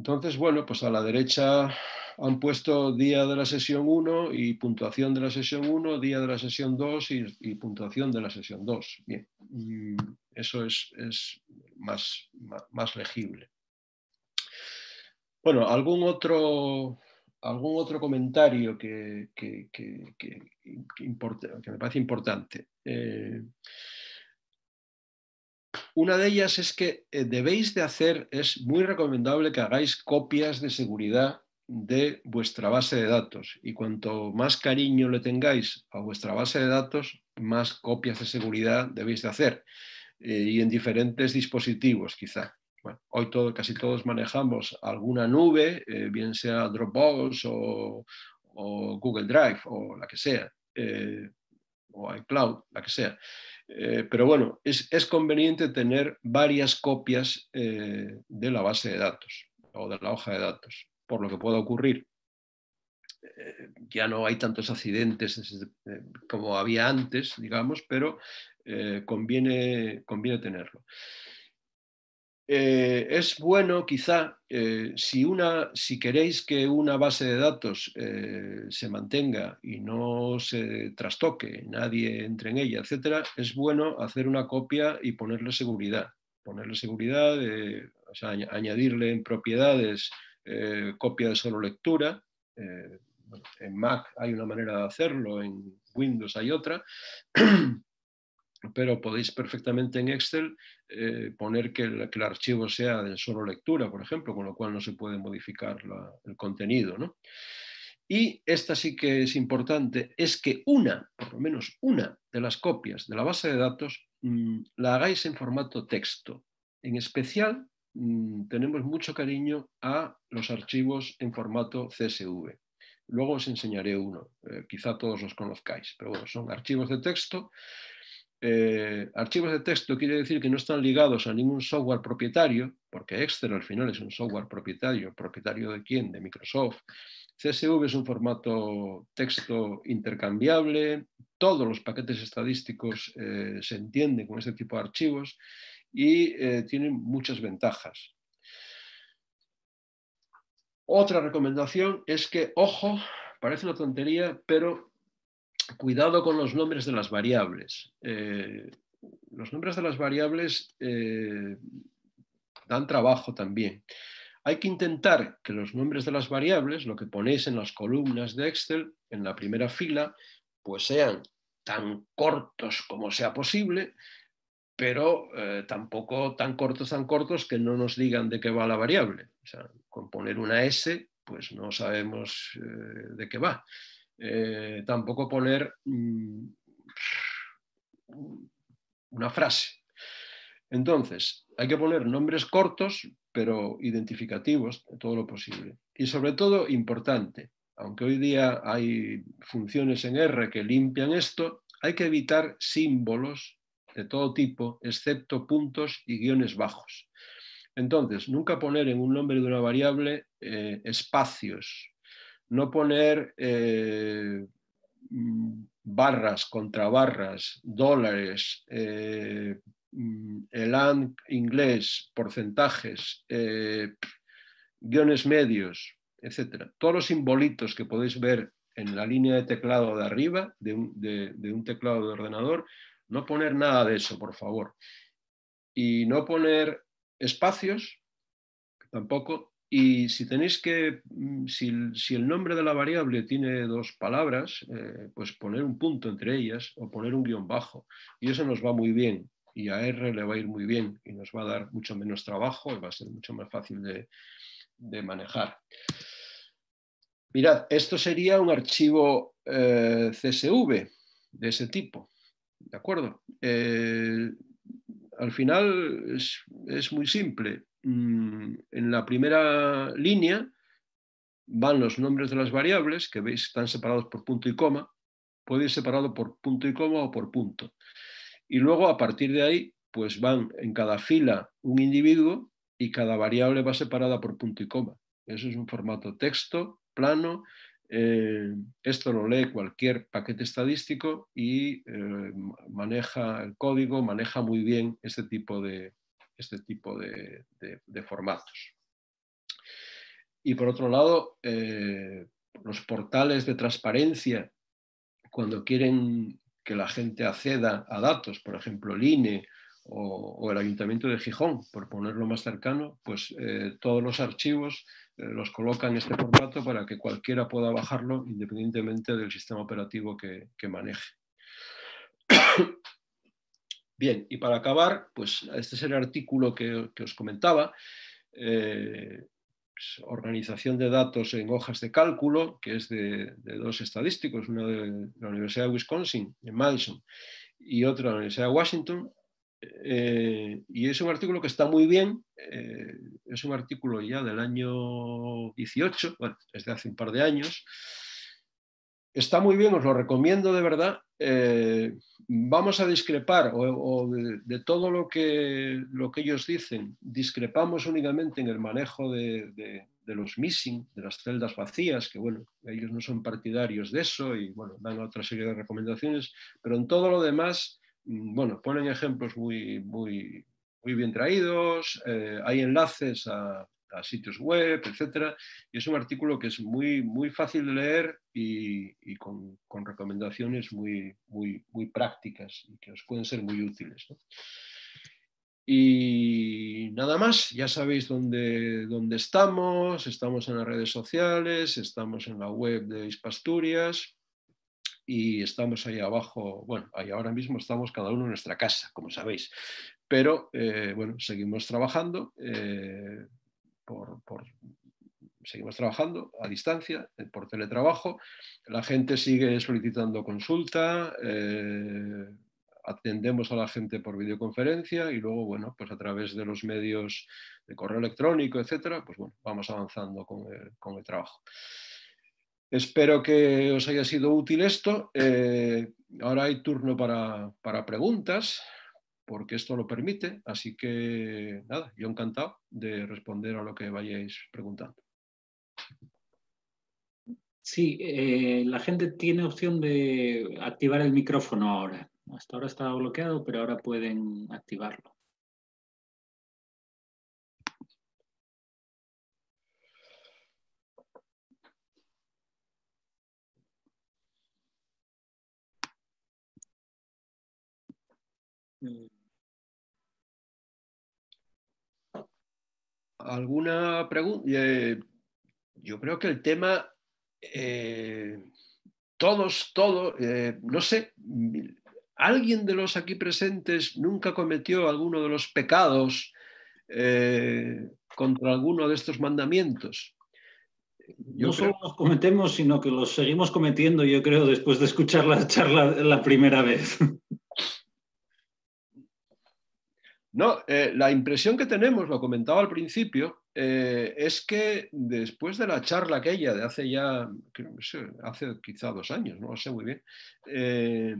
A: Entonces, bueno, pues a la derecha han puesto día de la sesión 1 y puntuación de la sesión 1, día de la sesión 2 y, puntuación de la sesión 2. Bien, mm, eso es, más, legible. Bueno, algún otro, algún otro comentario que, que, que, me parece importante. Eh, una de ellas es que eh, debéis de hacer, es muy recomendable que hagáis copias de seguridad de vuestra base de datos y cuanto más cariño le tengáis a vuestra base de datos, más copias de seguridad debéis de hacer eh, y en diferentes dispositivos quizá. hoy todo, casi todos manejamos alguna nube, eh, bien sea Dropbox o, Google Drive o la que sea, o iCloud, la que sea. Eh, pero bueno, es, conveniente tener varias copias eh, de la base de datos o de la hoja de datos, por lo que pueda ocurrir. Eh, ya no hay tantos accidentes como había antes, digamos, pero conviene tenerlo. Eh, es bueno quizá, eh, si, si queréis que una base de datos eh, se mantenga y no se trastoque, nadie entre en ella, etc., es bueno hacer una copia y ponerle seguridad. Ponerle seguridad, añadirle en propiedades copia de solo lectura. en Mac hay una manera de hacerlo, en Windows hay otra. pero podéis perfectamente en Excel eh, poner que el, archivo sea de solo lectura, por ejemplo, con lo cual no se puede modificar el contenido. Y esta sí que es importante, es que una, por lo menos una de las copias de la base de datos mm, la hagáis en formato texto. En especial mm, tenemos mucho cariño a los archivos en formato CSV. Luego os enseñaré uno, eh, quizá todos los conozcáis, pero bueno, son archivos de texto eh, archivos de texto quiere decir que no están ligados a ningún software propietario, porque Excel al final es un software propietario, propietario de quién, de Microsoft. CSV es un formato texto intercambiable, todos los paquetes estadísticos eh, se entienden con este tipo de archivos y eh, tienen muchas ventajas. Otra recomendación es que, ojo, parece una tontería, pero cuidado con los nombres de las variables. Eh, los nombres de las variables eh, dan trabajo también. Hay que intentar que los nombres de las variables, lo que ponéis en las columnas de Excel, en la primera fila, pues sean tan cortos como sea posible, pero eh, tampoco tan cortos, tan cortos que no nos digan de qué va la variable. con poner una S, pues no sabemos de qué va. Eh, tampoco poner mm, una frase. Entonces, hay que poner nombres cortos, pero identificativos, todo lo posible. Y sobre todo, importante, aunque hoy día hay funciones en R que limpian esto, hay que evitar símbolos de todo tipo, excepto puntos y guiones bajos. Entonces, nunca poner en un nombre de una variable eh, espacios, no poner eh, mm, barras contra barras, dólares, eh, mm, el inglés, porcentajes, eh, guiones medios, etcétera. Todos los simbolitos que podéis ver en la línea de teclado de arriba de de un teclado de ordenador, no poner nada de eso, por favor. Y no poner espacios, tampoco, y si tenéis que, mm, si, el nombre de la variable tiene dos palabras, eh, pues poner un punto entre ellas o poner un guión bajo. Y eso nos va muy bien. Y a R le va a ir muy bien y nos va a dar mucho menos trabajo y va a ser mucho más fácil de, manejar. Mirad, esto sería un archivo eh, CSV de ese tipo. ¿De acuerdo? Eh, al final es, muy simple. Mm, en la primera línea van los nombres de las variables, que veis están separados por punto y coma, puede ir separado por punto y coma o por punto. Y luego a partir de ahí, pues van en cada fila un individuo y cada variable va separada por punto y coma. Eso es un formato texto, plano, eh, esto lo lee cualquier paquete estadístico y eh, maneja el código, maneja muy bien este tipo de, este tipo de, formatos. Y por otro lado, eh, los portales de transparencia, cuando quieren que la gente acceda a datos, por ejemplo, el INE o, o el Ayuntamiento de Gijón, por ponerlo más cercano, pues todos los archivos los coloca en este formato para que cualquiera pueda bajarlo independientemente del sistema operativo que, maneje. Bien, y para acabar, pues este es el artículo que, os comentaba, eh, pues, organización de datos en hojas de cálculo, que es de, de, dos estadísticos, uno de la Universidad de Wisconsin, en Madison, y otra de la Universidad de Washington, eh, y es un artículo que está muy bien, eh, es un artículo ya del año 18, es de hace un par de años. Está muy bien, os lo recomiendo de verdad. Eh, vamos a discrepar, de, todo lo que, lo que ellos dicen, discrepamos únicamente en el manejo de, de, los missing, de las celdas vacías, que bueno, ellos no son partidarios de eso y bueno, dan otra serie de recomendaciones, pero en todo lo demás Mm, bueno, ponen ejemplos muy, bien traídos, eh, hay enlaces a, sitios web, etc. Y es un artículo que es muy, muy fácil de leer y, con, recomendaciones muy, muy, prácticas y que os pueden ser muy útiles. Y nada más, ya sabéis dónde, dónde, estamos, estamos en las redes sociales, estamos en la web de Ispasturias y estamos ahí abajo, bueno, ahí ahora mismo estamos cada uno en nuestra casa, como sabéis, pero eh, bueno, seguimos trabajando, eh, por, seguimos trabajando a distancia, eh, por teletrabajo, la gente sigue solicitando consulta, atendemos a la gente por videoconferencia y luego, bueno, pues a través de los medios de correo electrónico, etcétera, pues bueno, vamos avanzando con con el trabajo. Espero que os haya sido útil esto. Eh, ahora hay turno para, preguntas, porque esto lo permite. Así que nada, yo encantado de responder a lo que vayáis preguntando. Sí, eh, la gente tiene opción de activar
B: el micrófono ahora. Hasta ahora estaba bloqueado, pero ahora pueden activarlo. Mm.
A: ¿Alguna pregunta? Eh, yo creo que el tema, eh, todos, todos, eh, no sé, ¿alguien de los aquí presentes nunca cometió alguno de los pecados contra alguno de estos mandamientos? no solo
B: los cometemos, sino que los seguimos cometiendo, yo creo, después de escuchar la charla
A: la primera vez. No, eh, la impresión que tenemos, lo comentaba al principio, eh, es que después de la charla aquella de hace ya, no sé, hace quizá dos años, no lo sé muy bien, eh,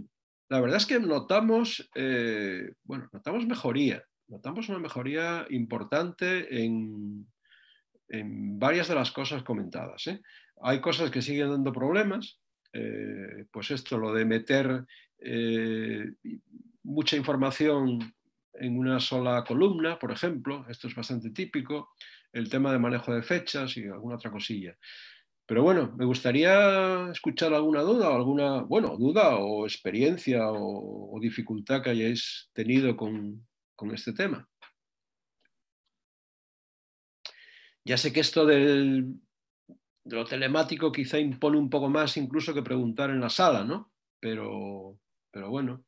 A: la verdad es que notamos, bueno, notamos mejoría, notamos una mejoría importante en, en varias de las cosas comentadas. Hay cosas que siguen dando problemas, pues esto, lo de meter mucha información en una sola columna, por ejemplo, esto es bastante típico, el tema de manejo de fechas y alguna otra cosilla. Pero bueno, me gustaría escuchar alguna duda o alguna, bueno, duda o experiencia o, dificultad que hayáis tenido con, este tema. Ya sé que esto de lo telemático quizá impone un poco más incluso que preguntar en la sala, ¿no? Pero, pero bueno,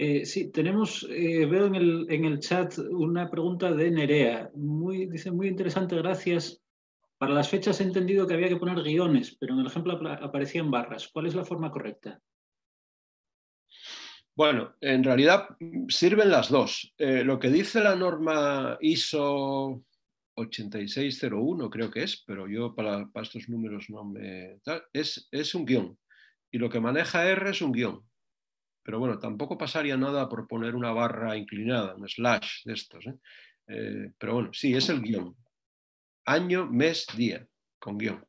B: Eh, sí, tenemos, eh, veo en el, chat una pregunta de Nerea. Muy, dice, muy interesante, gracias. Para las fechas he entendido que había que poner guiones, pero en el ejemplo aparecían barras. ¿Cuál es la forma correcta?
A: Bueno, en realidad sirven las dos. Eh, lo que dice la norma ISO 8601, creo que es, pero yo para, estos números no me... es, es un guión. Y lo que maneja R es un guión. Pero bueno, tampoco pasaría nada por poner una barra inclinada, un slash de estos. ¿eh? Eh, pero bueno, sí, es el guión. Año, mes, día, con guión.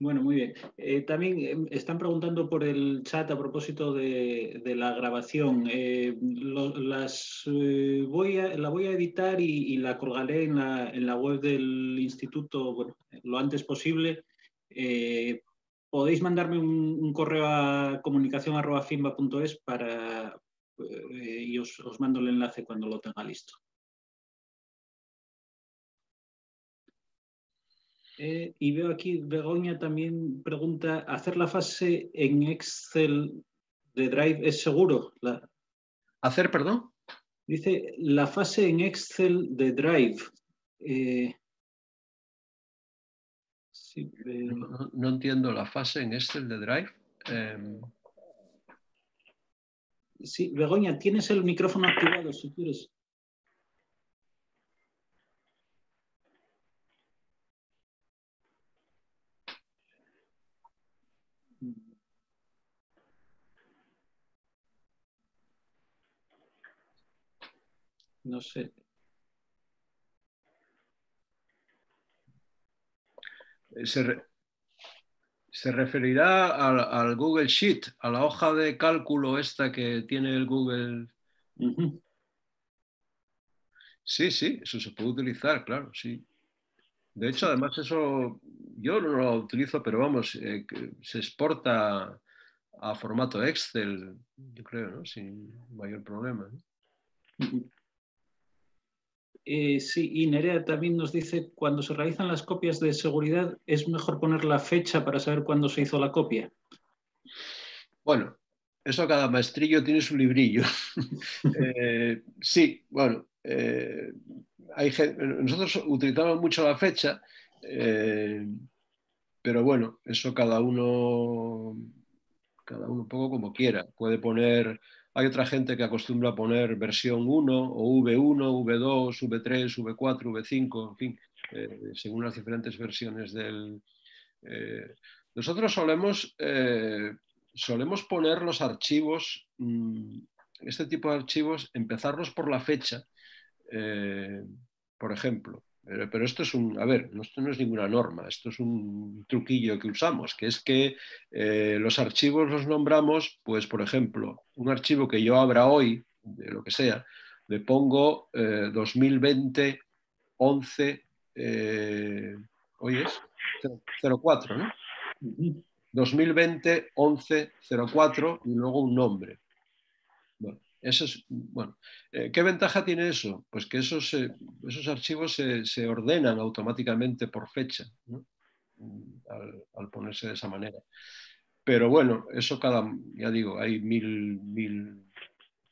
B: Bueno, muy bien. Eh, también eh, están preguntando por el chat a propósito de, la grabación. Eh, las, voy la voy a editar y, la colgaré en la, web del instituto lo antes posible. podéis mandarme un, correo a comunicación.finba.es para, y os mando el enlace cuando lo tenga listo. Eh, y veo aquí, Begoña también pregunta, ¿hacer la fase en Excel de Drive es seguro? ¿Hacer, perdón? Dice, la fase en
A: Excel de Drive. Eh, no, entiendo la fase en Excel de Drive. Em.
B: Sí, Begoña, tienes el micrófono activado si quieres. no
A: sé. Se, referirá al, Google Sheet, a la hoja de cálculo esta que tiene el Google. Sí, sí, eso se puede utilizar, claro, sí. De hecho, además, eso yo no lo utilizo, pero vamos, eh, se exporta a formato Excel, yo creo, ¿no? Sin mayor problema.
B: Eh, sí, y Nerea también nos dice, cuando se realizan las copias de seguridad, ¿es mejor poner la fecha para saber cuándo se hizo la copia? Bueno,
A: eso cada maestrillo tiene su librillo. Eh, sí, bueno, eh, nosotros utilizamos mucho la fecha, pero bueno, eso cada uno, cada uno un poco como quiera. Puede poner hay otra gente que acostumbra a poner versión 1 o V1, V2, V3, V4, V5, en fin, eh, según las diferentes versiones del... Eh, nosotros solemos, eh, solemos poner los archivos, mm, este tipo de archivos, empezarlos por la fecha, por ejemplo. Eh, pero, esto es un, a ver, esto no es ninguna norma, esto es un truquillo que usamos, que es que eh, los archivos los nombramos, pues por ejemplo, un archivo que yo abra hoy, de lo que sea, le pongo 2020 eh, 11, hoy es 04, ¿no? 2020 11 04 y luego un nombre es, bueno, eh, ¿Qué ventaja tiene eso? Pues que esos, eh, esos archivos se, ordenan automáticamente por fecha, ¿no? al, ponerse de esa manera. Pero bueno, eso cada, ya digo, hay mil,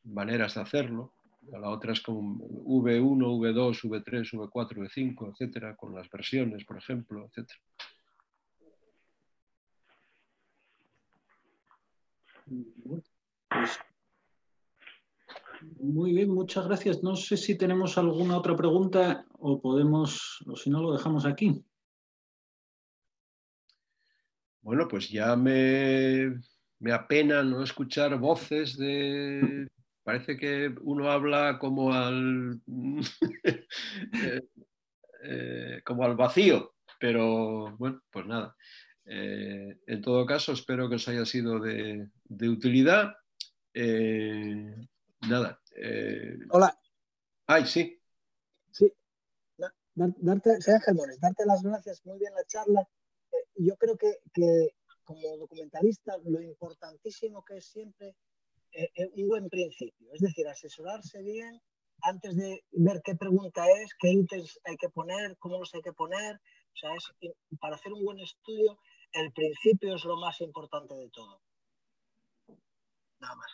A: maneras de hacerlo. La otra es con V1, V2, V3, V4, V5, etcétera, con las versiones, por ejemplo, etcétera.
B: Pues muy bien, muchas gracias. No sé si tenemos alguna otra pregunta o podemos, o si no, lo dejamos aquí.
A: Bueno, pues ya me, apena no escuchar voces de... Parece que uno habla como al, eh, eh, como al vacío, pero bueno, pues nada. Eh, en todo caso, espero que os haya sido de, utilidad nada. Eh, Hola. Ay, sí. Sí.
B: Darte, darte las gracias, muy bien la charla. Eh, yo creo que, como documentalista lo importantísimo que es siempre eh, un buen principio, es decir, asesorarse bien antes de ver qué pregunta es, qué ítems hay que poner, cómo los hay que poner. para hacer un buen estudio, el principio es lo más importante de todo.
A: Nada más.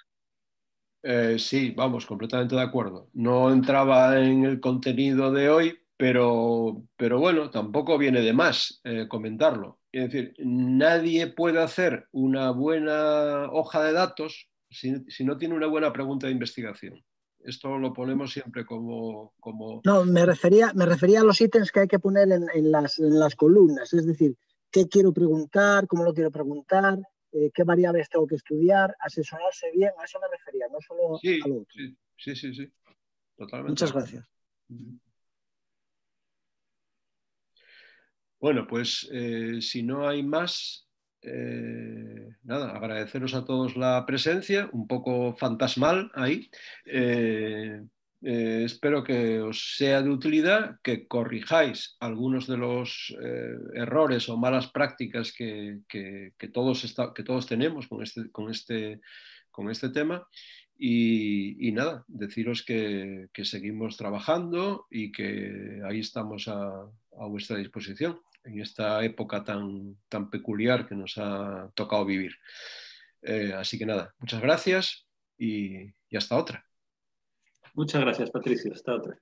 A: Eh, sí, vamos, completamente de acuerdo. No entraba en el contenido de hoy, pero, bueno, tampoco viene de más eh, comentarlo. Es decir, nadie puede hacer una buena hoja de datos si, no tiene una buena pregunta de investigación. Esto lo ponemos siempre como...
B: No, me refería, me refería a los ítems que hay que poner en las columnas, es decir, qué quiero preguntar, cómo lo quiero preguntar, eh, qué variables tengo que estudiar,
A: asesorarse bien, a eso me refería, no solo a lo otro. Sí, sí, sí, Totalmente. Muchas gracias. Bueno, pues eh, si no hay más, eh, nada, agradeceros a todos la presencia, un poco fantasmal ahí. Eh, espero que os sea de utilidad, que corrijáis algunos de los eh, errores o malas prácticas que, todos, tenemos con este, este, este tema. Y, nada, deciros que, seguimos trabajando y que ahí estamos a, vuestra disposición en esta época tan, peculiar que nos ha tocado vivir. Eh, así que nada, muchas gracias y hasta otra. Muchas gracias, Patricio. Hasta otra.